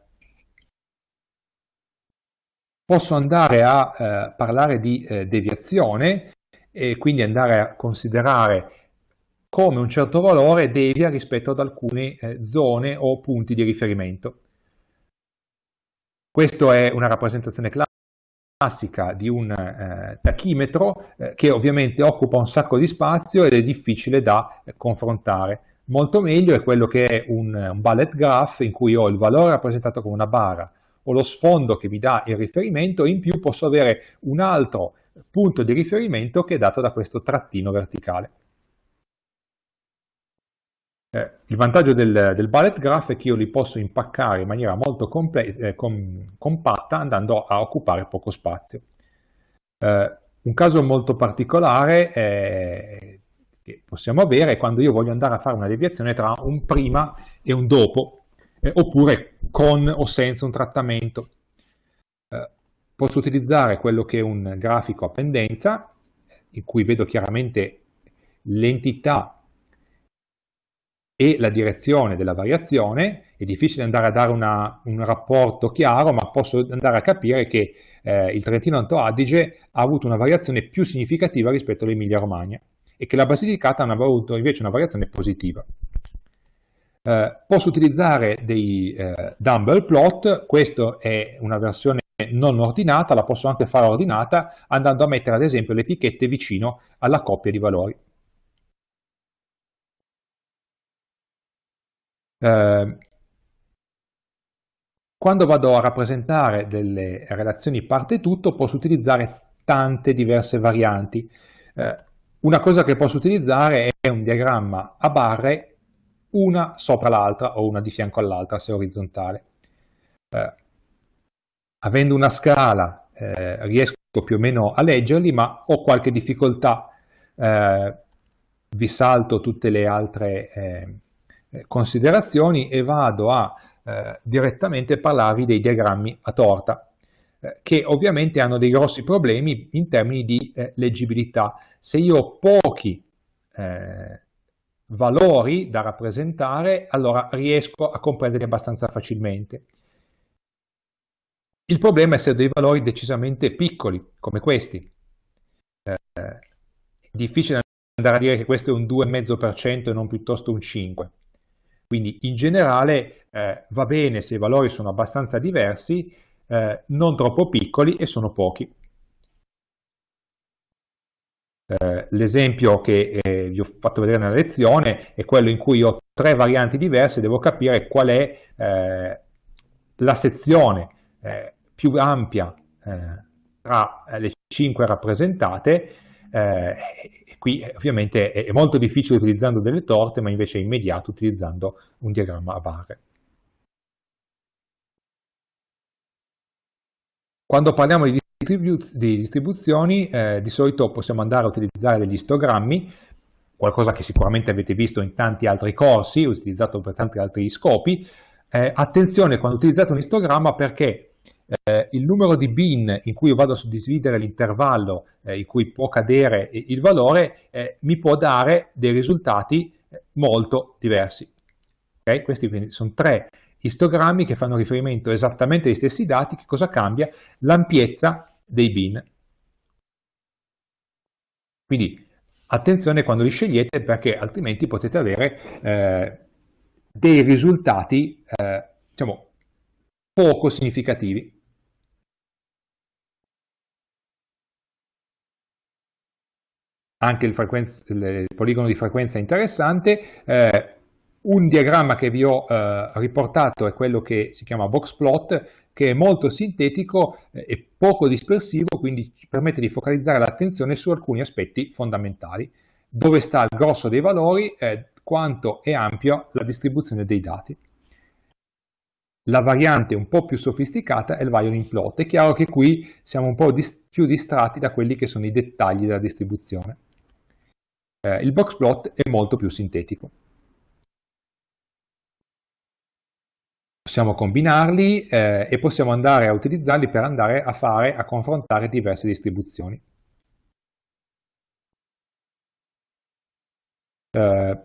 [SPEAKER 1] posso andare a eh, parlare di eh, deviazione e quindi andare a considerare come un certo valore devia rispetto ad alcune eh, zone o punti di riferimento. Questa è una rappresentazione classica di un eh, tachimetro eh, che ovviamente occupa un sacco di spazio ed è difficile da eh, confrontare. Molto meglio è quello che è un, un bullet graph in cui ho il valore rappresentato con una barra o lo sfondo che mi dà il riferimento, in più posso avere un altro punto di riferimento che è dato da questo trattino verticale. Eh, il vantaggio del, del, bullet graph è che io li posso impaccare in maniera molto eh, com compatta andando a occupare poco spazio. Eh, un caso molto particolare che possiamo avere è quando io voglio andare a fare una deviazione tra un prima e un dopo, eh, oppure con o senza un trattamento. Eh, posso utilizzare quello che è un grafico a pendenza, in cui vedo chiaramente l'entità e la direzione della variazione, è difficile andare a dare una, un rapporto chiaro, ma posso andare a capire che eh, il Trentino Alto Adige ha avuto una variazione più significativa rispetto all'Emilia Romagna e che la Basilicata ha avuto invece una variazione positiva. Eh, posso utilizzare dei eh, dumbbell plot, questa è una versione non ordinata, la posso anche fare ordinata andando a mettere ad esempio le etichette vicino alla coppia di valori. Ehm, quando vado a rappresentare delle relazioni parte tutto posso utilizzare tante diverse varianti. Eh, una cosa che posso utilizzare è un diagramma a barre, una sopra l'altra o una di fianco all'altra se orizzontale. Eh, avendo una scala eh, riesco più o meno a leggerli, ma ho qualche difficoltà. Eh, vi salto tutte le altre ehm, eh, considerazioni e vado a eh, direttamente parlarvi dei diagrammi a torta, eh, che ovviamente hanno dei grossi problemi in termini di eh, leggibilità. Se io ho pochi eh, valori da rappresentare, allora riesco a comprenderli abbastanza facilmente. Il problema è se ho dei valori decisamente piccoli, come questi. Eh, è difficile andare a dire che questo è un 2,5% e non piuttosto un 5%. Quindi in generale eh, va bene se i valori sono abbastanza diversi, eh, non troppo piccoli e sono pochi. Eh, l'esempio che eh, vi ho fatto vedere nella lezione è quello in cui ho tre varianti diverse e devo capire qual è eh, la sezione più ampia tra le cinque rappresentate Qui eh, ovviamente è molto difficile utilizzando delle torte, ma invece è immediato utilizzando un diagramma a barre. Quando parliamo di, distribuz di distribuzioni, eh, di solito possiamo andare a utilizzare degli istogrammi, qualcosa che sicuramente avete visto in tanti altri corsi, utilizzato per tanti altri scopi. Eh, attenzione quando utilizzate un istogramma perché eh, il numero di bin in cui io vado a suddividere l'intervallo eh, in cui può cadere il valore eh, mi può dare dei risultati eh, molto diversi. Okay? Questi quindi sono tre istogrammi che fanno riferimento esattamente agli stessi dati, che cosa cambia? L'ampiezza dei bin. Quindi attenzione quando li scegliete perché altrimenti potete avere eh, dei risultati eh, diciamo, poco significativi anche il, poligono di frequenza è interessante. Eh, un diagramma che vi ho eh, riportato è quello che si chiama boxplot, che è molto sintetico eh, e poco dispersivo, quindi ci permette di focalizzare l'attenzione su alcuni aspetti fondamentali, dove sta il grosso dei valori, quanto è ampia la distribuzione dei dati. La variante un po' più sofisticata è il violin plot. È chiaro che qui siamo un po' dist più distratti da quelli che sono i dettagli della distribuzione. Eh, il box plot è molto più sintetico. Possiamo combinarli eh, e possiamo andare a utilizzarli per andare a fare, a confrontare diverse distribuzioni. Eh,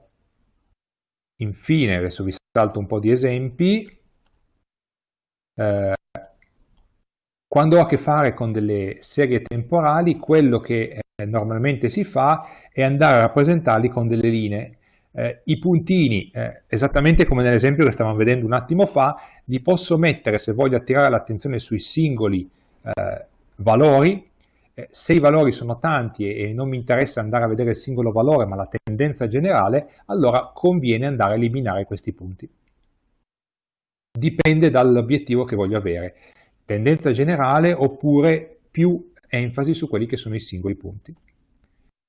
[SPEAKER 1] infine, adesso vi salto un po' di esempi, eh, quando ho a che fare con delle serie temporali, quello che eh, normalmente si fa è andare a rappresentarli con delle linee. Eh, I puntini, eh, esattamente come nell'esempio che stavamo vedendo un attimo fa, li posso mettere se voglio attirare l'attenzione sui singoli eh, valori. Eh, se i valori sono tanti e, e non mi interessa andare a vedere il singolo valore, ma la tendenza generale, allora conviene andare a eliminare questi punti dipende dall'obiettivo che voglio avere, tendenza generale oppure più enfasi su quelli che sono i singoli punti.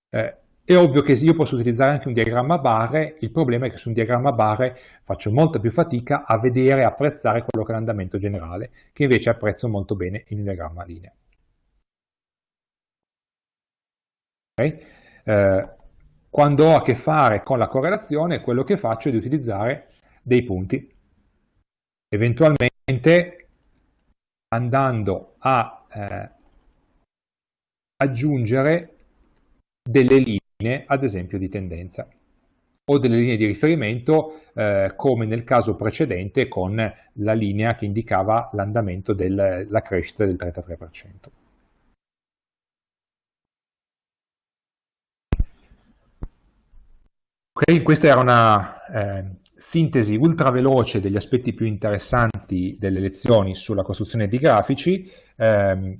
[SPEAKER 1] Eh, è ovvio che io posso utilizzare anche un diagramma a barre, il problema è che su un diagramma a barre faccio molta più fatica a vedere e apprezzare quello che è l'andamento generale, che invece apprezzo molto bene in un diagramma linea. Okay? Eh, quando ho a che fare con la correlazione, quello che faccio è di utilizzare dei punti eventualmente andando a eh, aggiungere delle linee, ad esempio di tendenza, o delle linee di riferimento, eh, come nel caso precedente con la linea che indicava l'andamento della crescita del 33%. Okay, questa era una eh, sintesi ultraveloce degli aspetti più interessanti delle lezioni sulla costruzione di grafici. Eh,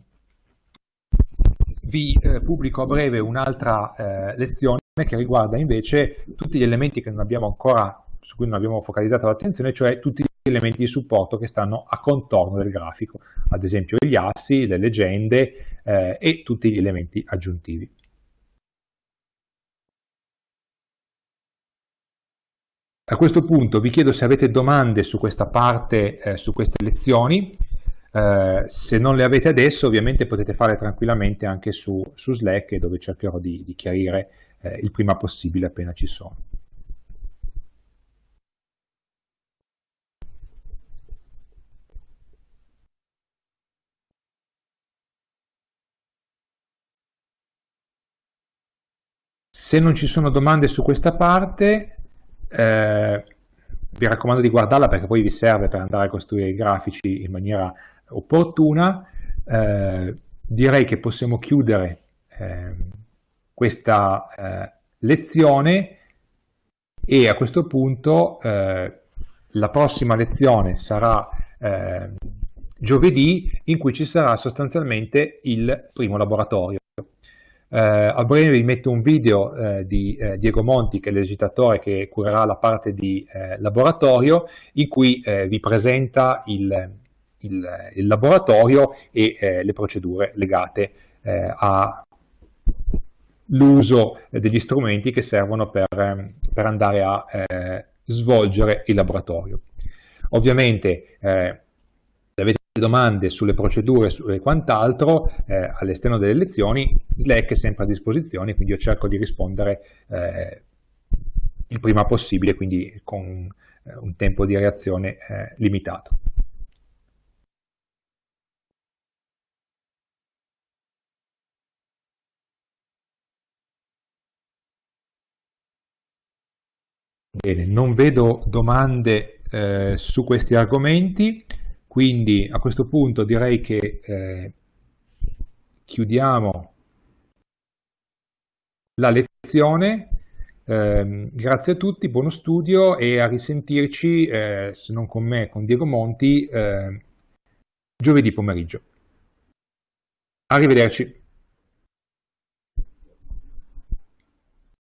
[SPEAKER 1] vi eh, pubblico a breve un'altra eh, lezione che riguarda invece tutti gli elementi ancora, su cui non abbiamo focalizzato l'attenzione, cioè tutti gli elementi di supporto che stanno a contorno del grafico, ad esempio gli assi, le leggende eh, e tutti gli elementi aggiuntivi. A questo punto vi chiedo se avete domande su questa parte, eh, su queste lezioni, eh, se non le avete adesso ovviamente potete fare tranquillamente anche su, su Slack dove cercherò di, di chiarire eh, il prima possibile appena ci sono. Se non ci sono domande su questa parte, eh, vi raccomando di guardarla perché poi vi serve per andare a costruire i grafici in maniera opportuna. Eh, direi che possiamo chiudere ehm, eh, questa lezione e a questo punto eh, la prossima lezione sarà ehm, giovedì in cui ci sarà sostanzialmente il primo laboratorio. Eh, a breve vi metto un video eh, di eh, Diego Monti, che è l'esitatore che curerà la parte di eh, laboratorio, in cui eh, vi presenta il, il, il laboratorio e eh, le procedure legate all'uso degli strumenti che servono per, ehm, per andare a svolgere il laboratorio. Ovviamente domande sulle procedure e quant'altro eh, all'esterno delle lezioni, Slack è sempre a disposizione, quindi io cerco di rispondere eh, il prima possibile, quindi con eh, un tempo di reazione eh, limitato. Bene, non vedo domande eh, su questi argomenti, quindi a questo punto direi che eh, chiudiamo la lezione. Eh, grazie a tutti, buono studio e a risentirci, eh, se non con me, con Diego Monti, ehm, giovedì pomeriggio. Arrivederci.